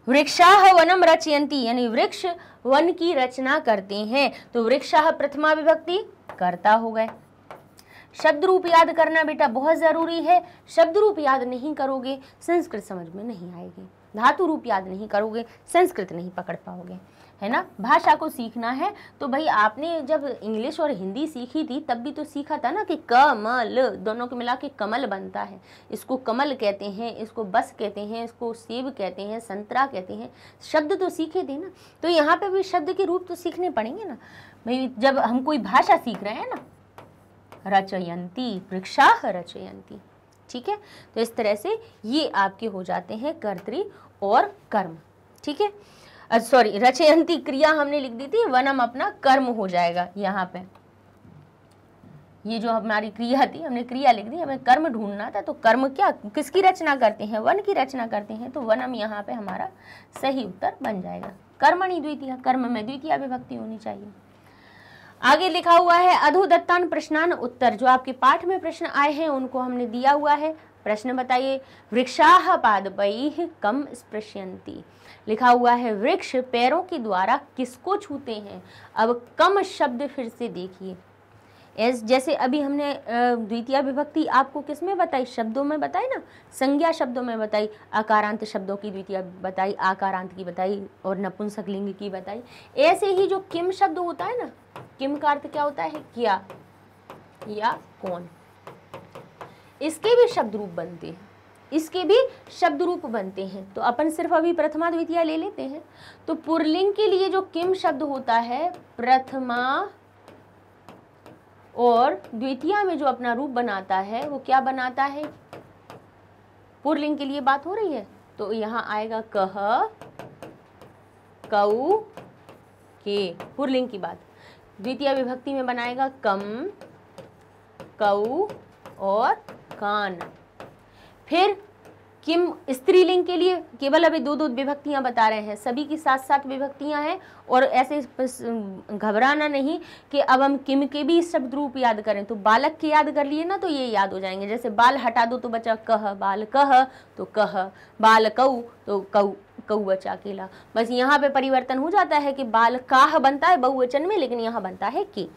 वृक्षाह वनम रचयंती यानी वृक्ष वन की रचना करते हैं तो वृक्षाह प्रथमा विभक्ति कर्ता हो गए शब्द रूप याद करना बेटा बहुत ज़रूरी है शब्द रूप याद नहीं करोगे संस्कृत समझ में नहीं आएगी धातु रूप याद नहीं करोगे संस्कृत नहीं पकड़ पाओगे है ना भाषा को सीखना है तो भाई आपने जब इंग्लिश और हिंदी सीखी थी तब भी तो सीखा था ना कि कमल दोनों को मिला के कमल बनता है इसको कमल कहते हैं इसको बस कहते हैं इसको सेब कहते हैं संतरा कहते हैं शब्द तो सीखे थे ना तो यहाँ पे भी शब्द के रूप तो सीखने पड़ेंगे ना भाई जब हम कोई भाषा सीख रहे हैं ना रचयंती वृक्षा रचयंती ठीक है तो इस तरह से ये आपके हो जाते हैं कर्तरी और कर्म ठीक है सॉरी रचयंती क्रिया हमने लिख दी थी वनम अपना कर्म हो जाएगा यहाँ पे ये जो हमारी क्रिया थी हमने क्रिया लिख दी हमें कर्म ढूंढना था तो कर्म क्या किसकी रचना करते हैं वन की रचना करते हैं तो वनम यहाँ पे हमारा सही उत्तर बन जाएगा नहीं द्वितीय कर्म में द्वितीय विभक्ति होनी चाहिए आगे लिखा हुआ है दत्तान प्रश्नान उत्तर जो आपके पाठ में प्रश्न आए हैं उनको हमने दिया हुआ है प्रश्न बताइए वृक्षा पादपई कम स्पृश्यंती लिखा हुआ है वृक्ष पैरों के द्वारा किसको छूते हैं अब कम शब्द फिर से देखिए एस जैसे अभी हमने द्वितीय विभक्ति आपको किस में बताई शब्दों में बताई ना संज्ञा शब्दों में बताई आकारांत शब्दों की द्वितीय बताई आकारांत की बताई और नपुंसक लिंग की बताई ऐसे ही जो किम शब्द होता है ना किम का अर्थ क्या होता है क्या या कौन इसके भी शब्द रूप बनते हैं इसके भी शब्द रूप बनते हैं तो अपन सिर्फ अभी प्रथमा द्वितीय ले लेते हैं तो पुरलिंग के लिए जो किम शब्द होता है प्रथमा और द्वितीय में जो अपना रूप बनाता है वो क्या बनाता है पुरलिंग के लिए बात हो रही है तो यहाँ आएगा कह कऊ के पुरलिंग की बात द्वितीय विभक्ति में बनाएगा कम कऊ और कान फिर किम स्त्रीलिंग के लिए केवल अभी दो दो विभक्तियां बता रहे हैं सभी की साथ साथ विभक्तियां हैं और ऐसे घबराना नहीं कि अब हम किम के भी शब्द रूप याद करें तो बालक के याद कर लिए ना तो ये याद हो जाएंगे जैसे बाल हटा दो तो बचा कह बाल कह तो कह बाल कऊ तो कऊ कऊ बचा अकेला बस यहाँ पे परिवर्तन हो जाता है कि बाल काह बनता है बहुवचन में लेकिन यहाँ बनता है कि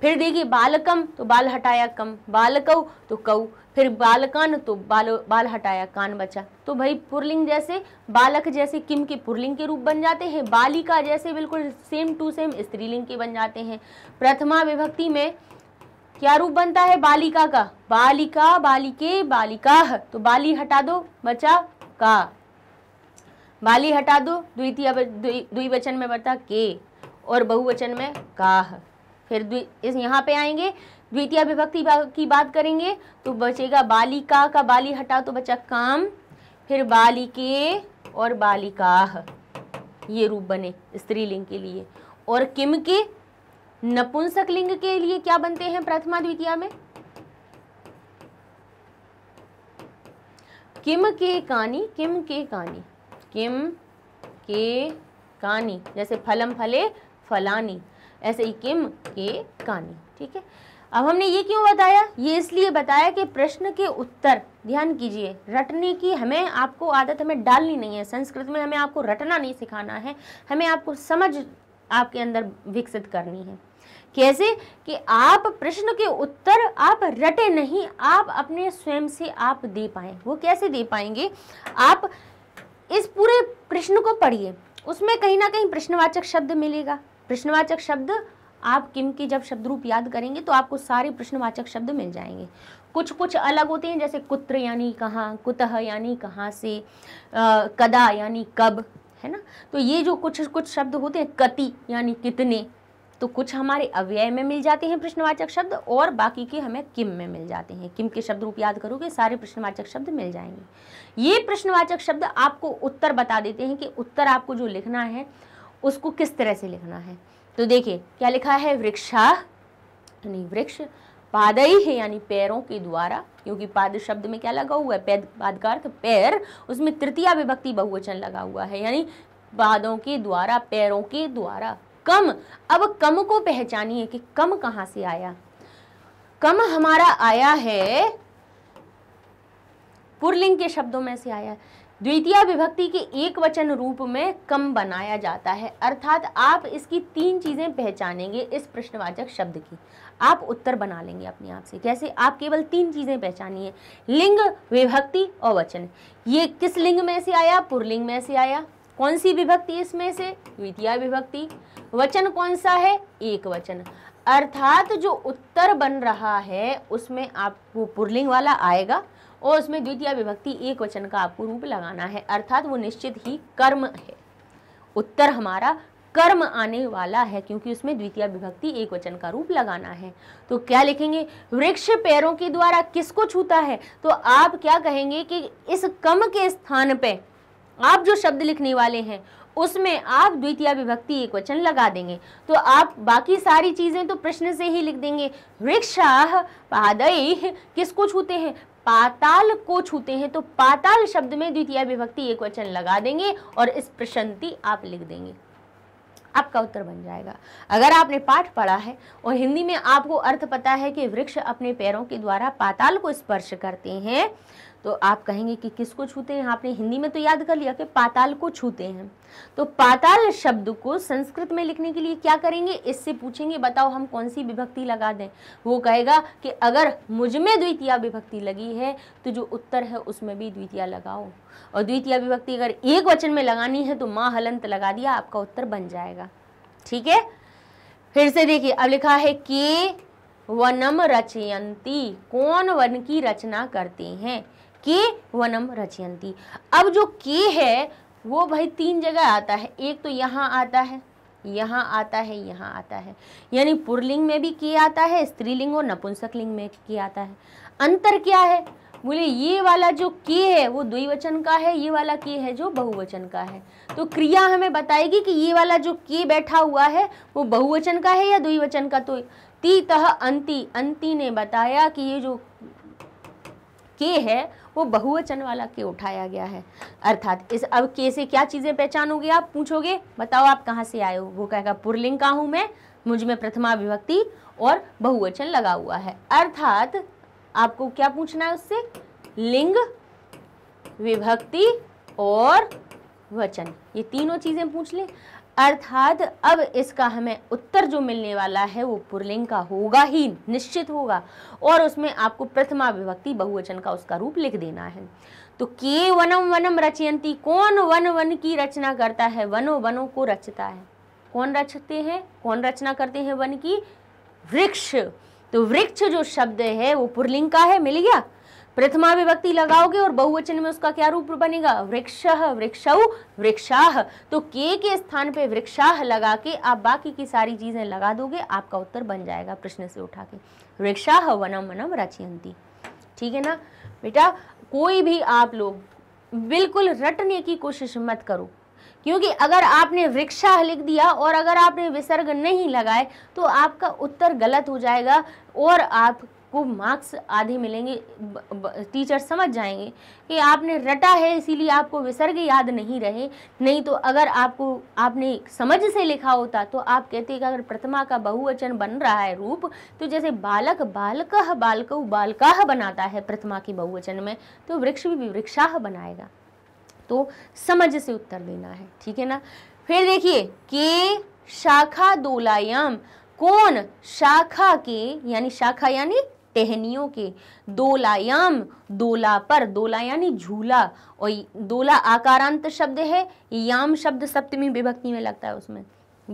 फिर देखिए बालकम तो बाल हटाया कम बालकऊ तो कऊ फिर बालकान तो बाल बाल हटाया कान बचा तो भाई पुरलिंग जैसे बालक जैसे किम के पुरलिंग के रूप बन जाते हैं बालिका जैसे बिल्कुल सेम टू सेम स्त्रीलिंग के बन जाते हैं प्रथमा विभक्ति में क्या रूप बनता है बालिका का बालिका बालिके बालिका तो बाली हटा दो बचा का बाली हटा दो द्वितीय द्विवचन में बता के और बहुवचन में काह फिर इस यहाँ पे आएंगे द्वितीय विभक्ति की बात करेंगे तो बचेगा बालिका का बाली हटा तो बचा काम फिर बालिके और बालिका ये रूप बने स्त्रीलिंग के लिए और किम के नपुंसक लिंग के लिए क्या बनते हैं प्रथमा द्वितीया में किम के कानी किम के कानी किम के कानी जैसे फलम फले फलानी ऐसे ही किम के कानी ठीक है अब हमने ये क्यों बताया ये इसलिए बताया कि प्रश्न के उत्तर ध्यान कीजिए रटने की हमें आपको आदत हमें डालनी नहीं है संस्कृत में हमें आपको रटना नहीं सिखाना है हमें आपको समझ आपके अंदर विकसित करनी है कैसे कि आप प्रश्न के उत्तर आप रटे नहीं आप अपने स्वयं से आप दे पाएँ वो कैसे दे पाएंगे आप इस पूरे प्रश्न को पढ़िए उसमें कहीं ना कहीं प्रश्नवाचक शब्द मिलेगा प्रश्नवाचक शब्द आप किम के जब शब्द रूप याद करेंगे तो आपको सारे प्रश्नवाचक शब्द मिल जाएंगे कुछ कुछ अलग होते हैं जैसे कुत्र यानी कहाँ कुतः यानी कहाँ से आ, कदा यानी कब है ना तो ये जो कुछ कुछ शब्द होते हैं कति यानी कितने तो कुछ हमारे अव्यय में मिल जाते हैं प्रश्नवाचक शब्द और बाकी के हमें किम में मिल जाते हैं किम के शब्द रूप याद करोगे सारे प्रश्नवाचक शब्द मिल जाएंगे ये प्रश्नवाचक शब्द आपको उत्तर बता देते हैं कि उत्तर आपको जो लिखना है उसको किस तरह से लिखना है तो देखिए क्या लिखा है वृक्षा यानी वृक्ष पादई है यानी पैरों के द्वारा क्योंकि पाद शब्द में क्या लगा हुआ है पैद पाद का अर्थ पैर उसमें तृतीय विभक्ति बहुवचन लगा हुआ है यानी पादों के द्वारा पैरों के द्वारा कम अब कम को पहचानिए कि कम कहाँ से आया कम हमारा आया है पुरलिंग के शब्दों में से आया है द्वितीय विभक्ति के एक वचन रूप में कम बनाया जाता है अर्थात आप इसकी तीन चीज़ें पहचानेंगे इस प्रश्नवाचक शब्द की आप उत्तर बना लेंगे अपने आप से कैसे आप केवल तीन चीज़ें पहचानी है लिंग विभक्ति और वचन ये किस लिंग में से आया पुरलिंग में से आया कौन सी विभक्ति इसमें से द्वितीय विभक्ति वचन कौन सा है एक वचन अर्थात जो उत्तर बन रहा है उसमें आपको पुरलिंग वाला आएगा और उसमें द्वितीय विभक्ति एक वचन का आपको रूप लगाना है अर्थात वो निश्चित ही कर्म है उत्तर हमारा कर्म आने वाला है क्योंकि उसमें द्वितीय विभक्ति एक वचन का रूप लगाना है तो क्या लिखेंगे वृक्ष पैरों के द्वारा किसको छूता है तो आप क्या कहेंगे कि इस कम के स्थान पे आप जो शब्द लिखने वाले हैं उसमें आप द्वितीय विभक्ति एक वचन लगा देंगे तो आप बाकी सारी चीज़ें तो प्रश्न से ही लिख देंगे वृक्षाह पादय किसको छूते हैं पाताल को छूते हैं तो पाताल शब्द में द्वितीय विभक्ति एक वचन लगा देंगे और इस प्रशंति आप लिख देंगे आपका उत्तर बन जाएगा अगर आपने पाठ पढ़ा है और हिंदी में आपको अर्थ पता है कि वृक्ष अपने पैरों के द्वारा पाताल को स्पर्श करते हैं तो आप कहेंगे कि किसको छूते हैं आपने हिंदी में तो याद कर लिया कि पाताल को छूते हैं तो पाताल शब्द को संस्कृत में लिखने के लिए क्या करेंगे इससे पूछेंगे बताओ हम कौन सी विभक्ति लगा दें वो कहेगा कि अगर मुझ में द्वितीय विभक्ति लगी है तो जो उत्तर है उसमें भी द्वितीय लगाओ और द्वितीय विभक्ति अगर एक वचन में लगानी है तो माँ हलंत लगा दिया आपका उत्तर बन जाएगा ठीक है फिर से देखिए अब लिखा है के वनम रचयंती कौन वन की रचना करते हैं के वनम रचयंती अब जो के है वो भाई तीन जगह आता है एक तो यहाँ आता है यहाँ आता है यहाँ आता है यानी पुरलिंग में भी के आता है स्त्रीलिंग और नपुंसक लिंग में के आता है अंतर क्या है बोले ये वाला जो के है वो द्विवचन का है ये वाला के है जो बहुवचन का है तो क्रिया हमें बताएगी कि ये वाला जो के बैठा हुआ है वो बहुवचन का है या द्विवचन का तो ती तह अंति अंति ने बताया कि ये जो के है वो बहुवचन वाला के उठाया गया है अर्थात इस अब के से क्या चीज़ें पहचानोगे आप पूछोगे बताओ आप कहाँ से आए हो वो कहेगा पुरलिंग का हूं मैं मुझ में प्रथमा विभक्ति और बहुवचन लगा हुआ है अर्थात आपको क्या पूछना है उससे लिंग विभक्ति और वचन ये तीनों चीज़ें पूछ ले अर्थात अब इसका हमें उत्तर जो मिलने वाला है वो पुरलिंग का होगा ही निश्चित होगा और उसमें आपको प्रथमा विभक्ति बहुवचन का उसका रूप लिख देना है तो के वनम वनम रचयंती कौन वन वन की रचना करता है वनो वनों को रचता है कौन रचते हैं कौन रचना करते हैं वन की वृक्ष तो वृक्ष जो शब्द है वो पुरलिंग का है मिल गया प्रथमा विभक्ति लगाओगे और बहुवचन में उसका क्या रूप बनेगा वृक्ष वृक्ष वृक्षाह तो के के स्थान पे वृक्षाह लगा के आप बाकी की सारी चीजें लगा दोगे आपका उत्तर बन जाएगा प्रश्न से उठा के वृक्षाह वनम वनम रचयंती ठीक है ना बेटा कोई भी आप लोग बिल्कुल रटने की कोशिश मत करो क्योंकि अगर आपने वृक्षा लिख दिया और अगर आपने विसर्ग नहीं लगाए तो आपका उत्तर गलत हो जाएगा और आप को मार्क्स आधे मिलेंगे टीचर समझ जाएंगे कि आपने रटा है इसीलिए आपको विसर्ग याद नहीं रहे नहीं तो अगर आपको आपने समझ से लिखा होता तो आप कहते कि अगर प्रतिमा का बहुवचन बन रहा है रूप तो जैसे बालक बालक बालक बालकाह बनाता है प्रतिमा के बहुवचन में तो वृक्ष भी वृक्षाह बनाएगा तो समझ से उत्तर देना है ठीक है ना फिर देखिए के शाखा दोलायाम कौन शाखा के यानी शाखा यानी टहनियों के दोलायाम दोला पर दोला यानी झूला और दोला आकारांत शब्द है याम शब्द सप्तमी विभक्ति में लगता है उसमें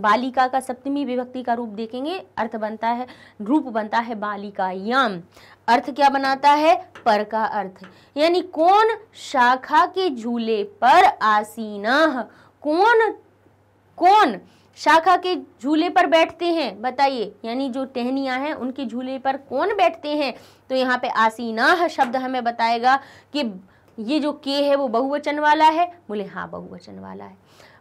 बालिका का सप्तमी विभक्ति का रूप देखेंगे अर्थ बनता है रूप बनता है बालिका याम अर्थ क्या बनाता है पर का अर्थ यानी कौन शाखा के झूले पर आसीना कौन कौन शाखा के झूले पर बैठते हैं बताइए यानी जो टहनियाँ हैं उनके झूले पर कौन बैठते हैं तो यहाँ पे आसीनाह शब्द हमें बताएगा कि ये जो के है वो बहुवचन वाला है बोले हाँ बहुवचन वाला है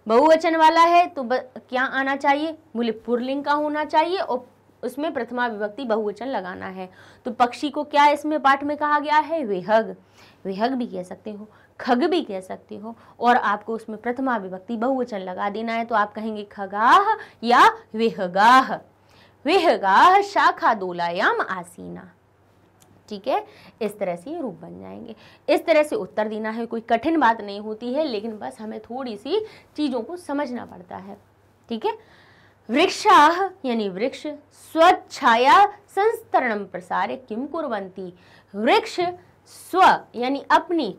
बहुवचन वाला है तो ब, क्या आना चाहिए बोले पुरलिंग का होना चाहिए और उसमें प्रथमा विभक्ति बहुवचन लगाना है तो पक्षी को क्या इसमें पाठ में कहा गया है विहग विहग भी कह सकते हो खग भी कह सकती हो और आपको उसमें प्रथमा विभक्ति बहुवचन लगा देना है तो आप कहेंगे खगाह या विहगाह विहगाह शाखा दोलायाम आसीना ठीक है इस तरह से ये रूप बन जाएंगे इस तरह से उत्तर देना है कोई कठिन बात नहीं होती है लेकिन बस हमें थोड़ी सी चीज़ों को समझना पड़ता है ठीक है वृक्षाह यानी वृक्ष स्वच्छाया संस्तरण प्रसार किम कुरंती वृक्ष स्व यानी अपनी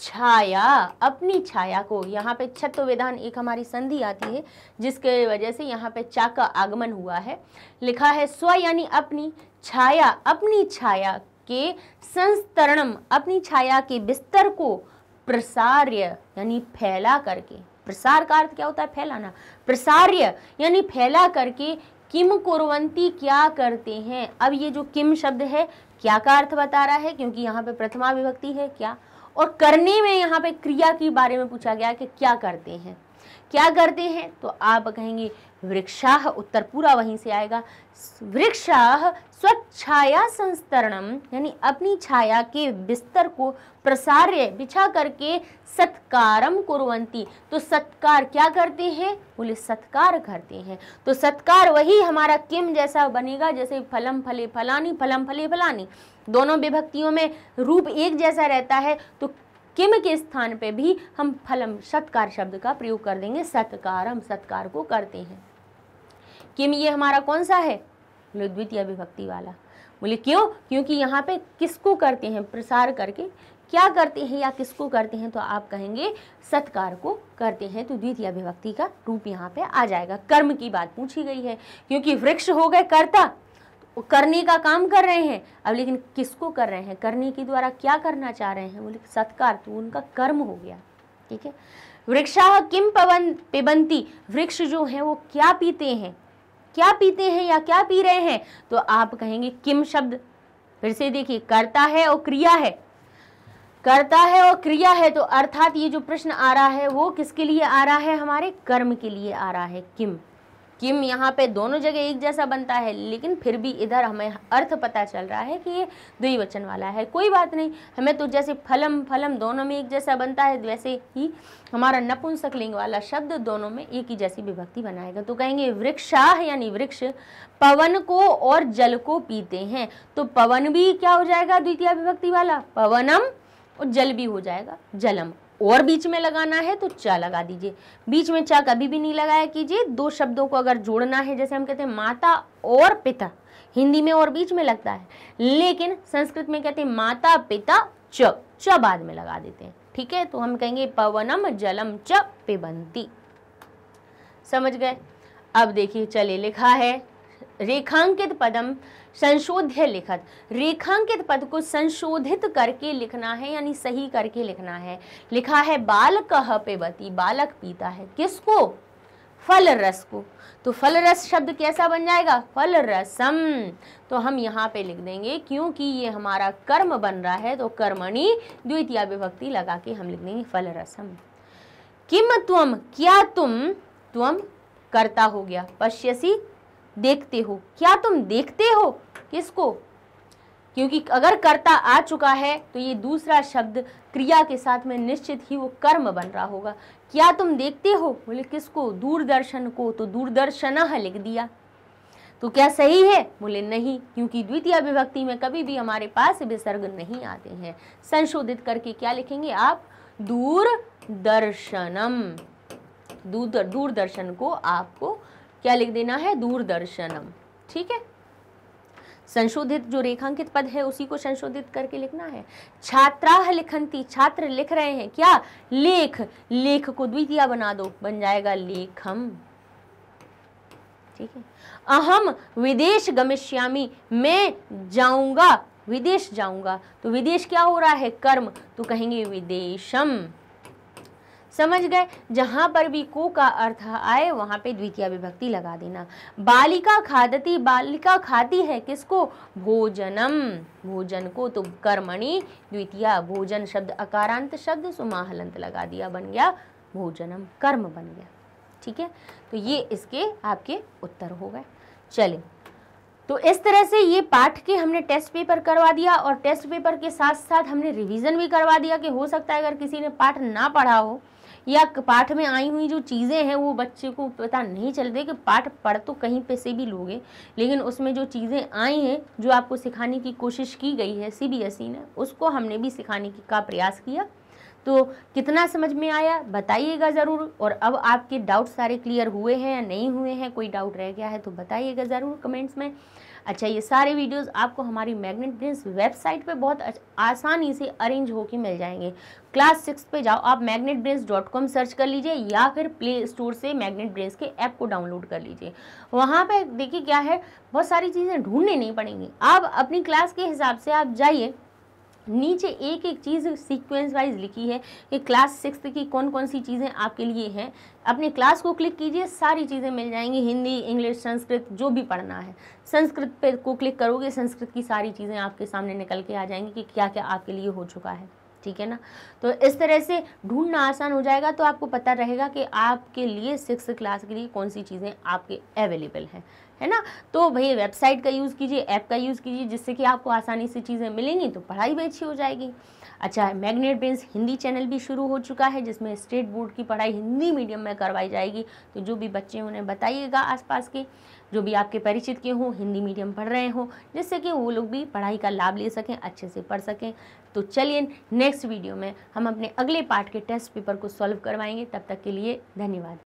छाया अपनी छाया को यहाँ पे छत्तो विधान एक हमारी संधि आती है जिसके वजह से यहाँ पे चा का आगमन हुआ है लिखा है स्व यानी अपनी छाया अपनी छाया के संस्तरणम अपनी छाया के बिस्तर को प्रसार्य यानी फैला करके प्रसार का अर्थ क्या होता है फैलाना प्रसार्य यानी फैला करके किम कुरवंती क्या करते हैं अब ये जो किम शब्द है क्या का अर्थ बता रहा है क्योंकि यहाँ पे प्रथमा विभक्ति है क्या और करने में यहाँ पे क्रिया के बारे में पूछा गया कि क्या करते हैं क्या करते हैं तो आप कहेंगे वृक्षाह उत्तर पूरा वहीं से आएगा वृक्षा स्वच्छाया संस्तरणम यानी अपनी छाया के बिस्तर को प्रसार्य बिछा करके सत्कारम कुरवंती तो सत्कार क्या करते हैं बोले सत्कार करते हैं तो सत्कार वही हमारा किम जैसा बनेगा जैसे फलम फले फलानी फलम फले फलानी दोनों विभक्तियों में रूप एक जैसा रहता है तो किम के स्थान पे भी हम फलम सत्कार शब्द का प्रयोग कर देंगे सत्कार हम सत्कार को करते हैं किम ये हमारा कौन सा है बोले द्वितीय विभक्ति वाला बोले क्यों क्योंकि यहाँ पे किसको करते हैं प्रसार करके क्या करते हैं या किसको करते हैं तो आप कहेंगे सत्कार को करते हैं तो द्वितीय विभक्ति का रूप यहाँ पे आ जाएगा कर्म की बात पूछी गई है क्योंकि वृक्ष हो गए कर्ता तो करने का काम कर रहे हैं अब लेकिन किसको कर रहे हैं करने के द्वारा क्या करना चाह रहे हैं बोले सत्कार तो उनका कर्म हो गया ठीक है वृक्षा किम पवन पिबंती वृक्ष जो है वो क्या पीते हैं क्या पीते हैं या क्या पी रहे हैं तो आप कहेंगे किम शब्द फिर से देखिए करता है और क्रिया है करता है और क्रिया है तो अर्थात ये जो प्रश्न आ रहा है वो किसके लिए आ रहा है हमारे कर्म के लिए आ रहा है किम किम यहाँ पे दोनों जगह एक जैसा बनता है लेकिन फिर भी इधर हमें अर्थ पता चल रहा है कि ये द्विवचन वाला है कोई बात नहीं हमें तो जैसे फलम फलम दोनों में एक जैसा बनता है वैसे ही हमारा नपुंसक लिंग वाला शब्द दोनों में एक ही जैसी विभक्ति बनाएगा तो कहेंगे वृक्षाह यानी वृक्ष पवन को और जल को पीते हैं तो पवन भी क्या हो जाएगा द्वितीय विभक्ति वाला पवनम और जल भी हो जाएगा जलम और बीच में लगाना है तो चा लगा दीजिए बीच में चा कभी भी नहीं लगाया कीजिए दो शब्दों को अगर जोड़ना है जैसे हम कहते हैं माता और पिता हिंदी में और बीच में लगता है लेकिन संस्कृत में कहते हैं माता पिता च च बाद में लगा देते हैं ठीक है तो हम कहेंगे पवनम जलम च पिबंती समझ गए अब देखिए चले लिखा है रेखांकित पदम संशोध्य लिखत रेखांकित पद को संशोधित करके लिखना है यानी सही करके लिखना है लिखा है बाल कह पेबती बालक पीता है किसको फल रस को तो फल रस शब्द कैसा बन जाएगा फल रसम तो हम यहाँ पे लिख देंगे क्योंकि ये हमारा कर्म बन रहा है तो कर्मणी द्वितीय विभक्ति लगा के हम लिख देंगे फल रसम किम तुम क्या तुम त्वम करता हो गया पश्यसी देखते हो क्या तुम देखते हो किसको क्योंकि अगर कर्ता आ चुका है तो ये दूसरा शब्द क्रिया के साथ में निश्चित ही वो कर्म बन रहा होगा क्या तुम देखते हो बोले किसको दूरदर्शन को तो दूरदर्शन लिख दिया तो क्या सही है बोले नहीं क्योंकि द्वितीय विभक्ति में कभी भी हमारे पास विसर्ग नहीं आते हैं संशोधित करके क्या लिखेंगे आप दूरदर्शनम दूर दूरदर्शन को आपको क्या लिख देना है दूरदर्शनम ठीक है संशोधित जो रेखांकित पद है उसी को संशोधित करके लिखना है छात्रा लिखंती छात्र लिख रहे हैं क्या लेख लेख को द्वितीय बना दो बन जाएगा लेखम ठीक है अहम विदेश गमिष्यामी मैं जाऊंगा विदेश जाऊंगा तो विदेश क्या हो रहा है कर्म तो कहेंगे विदेशम समझ गए जहाँ पर भी कु का अर्थ आए वहाँ पे द्वितीय विभक्ति लगा देना बालिका खादती बालिका खाती है किसको भोजनम भोजन को तो कर्मणि द्वितीय भोजन शब्द अकारांत शब्द सुमाहलंत लगा दिया बन गया भोजनम कर्म बन गया ठीक है तो ये इसके आपके उत्तर हो गए चले तो इस तरह से ये पाठ के हमने टेस्ट पेपर करवा दिया और टेस्ट पेपर के साथ साथ हमने रिवीजन भी करवा दिया कि हो सकता है अगर किसी ने पाठ ना पढ़ा हो या पाठ में आई हुई जो चीज़ें हैं वो बच्चे को पता नहीं चलते कि पाठ पढ़ तो कहीं पे से भी लोगे लेकिन उसमें जो चीज़ें आई हैं जो आपको सिखाने की कोशिश की गई है सीबीएसई e ने उसको हमने भी सिखाने की का प्रयास किया तो कितना समझ में आया बताइएगा ज़रूर और अब आपके डाउट सारे क्लियर हुए हैं या नहीं हुए हैं कोई डाउट रह गया है तो बताइएगा ज़रूर कमेंट्स में अच्छा ये सारे वीडियोस आपको हमारी मैग्नेट ड्रीम्स वेबसाइट पे बहुत आसानी से अरेंज होके मिल जाएंगे क्लास सिक्स पे जाओ आप Magnet Brains dot com search कर लीजिए या फिर प्ले स्टोर से मैग्नेट ब्रेंस के ऐप को डाउनलोड कर लीजिए वहाँ पे देखिए क्या है बहुत सारी चीज़ें ढूंढने नहीं पड़ेंगी आप अपनी क्लास के हिसाब से आप जाइए नीचे एक एक चीज़ सीक्वेंस वाइज लिखी है कि क्लास सिक्स की कौन कौन सी चीज़ें आपके लिए हैं अपने क्लास को क्लिक कीजिए सारी चीज़ें मिल जाएंगी हिंदी इंग्लिश संस्कृत जो भी पढ़ना है संस्कृत पे को क्लिक करोगे संस्कृत की सारी चीज़ें आपके सामने निकल के आ जाएंगी कि क्या क्या आपके लिए हो चुका है ठीक है ना तो इस तरह से ढूंढना आसान हो जाएगा तो आपको पता रहेगा कि आपके लिए सिक्स क्लास के लिए कौन सी चीज़ें आपके अवेलेबल हैं है ना तो भैया वेबसाइट का यूज़ कीजिए ऐप का यूज़ कीजिए जिससे कि आपको आसानी से चीज़ें मिलेंगी तो पढ़ाई भी अच्छी हो जाएगी अच्छा मैग्नेट बेंस हिंदी चैनल भी शुरू हो चुका है जिसमें स्टेट बोर्ड की पढ़ाई हिंदी मीडियम में करवाई जाएगी तो जो भी बच्चे उन्हें बताइएगा आसपास के जो भी आपके परिचित के हों हिंदी मीडियम पढ़ रहे हों जिससे कि वो लोग भी पढ़ाई का लाभ ले सकें अच्छे से पढ़ सकें तो चलिए नेक्स्ट वीडियो में हम अपने अगले पार्ट के टेस्ट पेपर को सॉल्व करवाएंगे तब तक के लिए धन्यवाद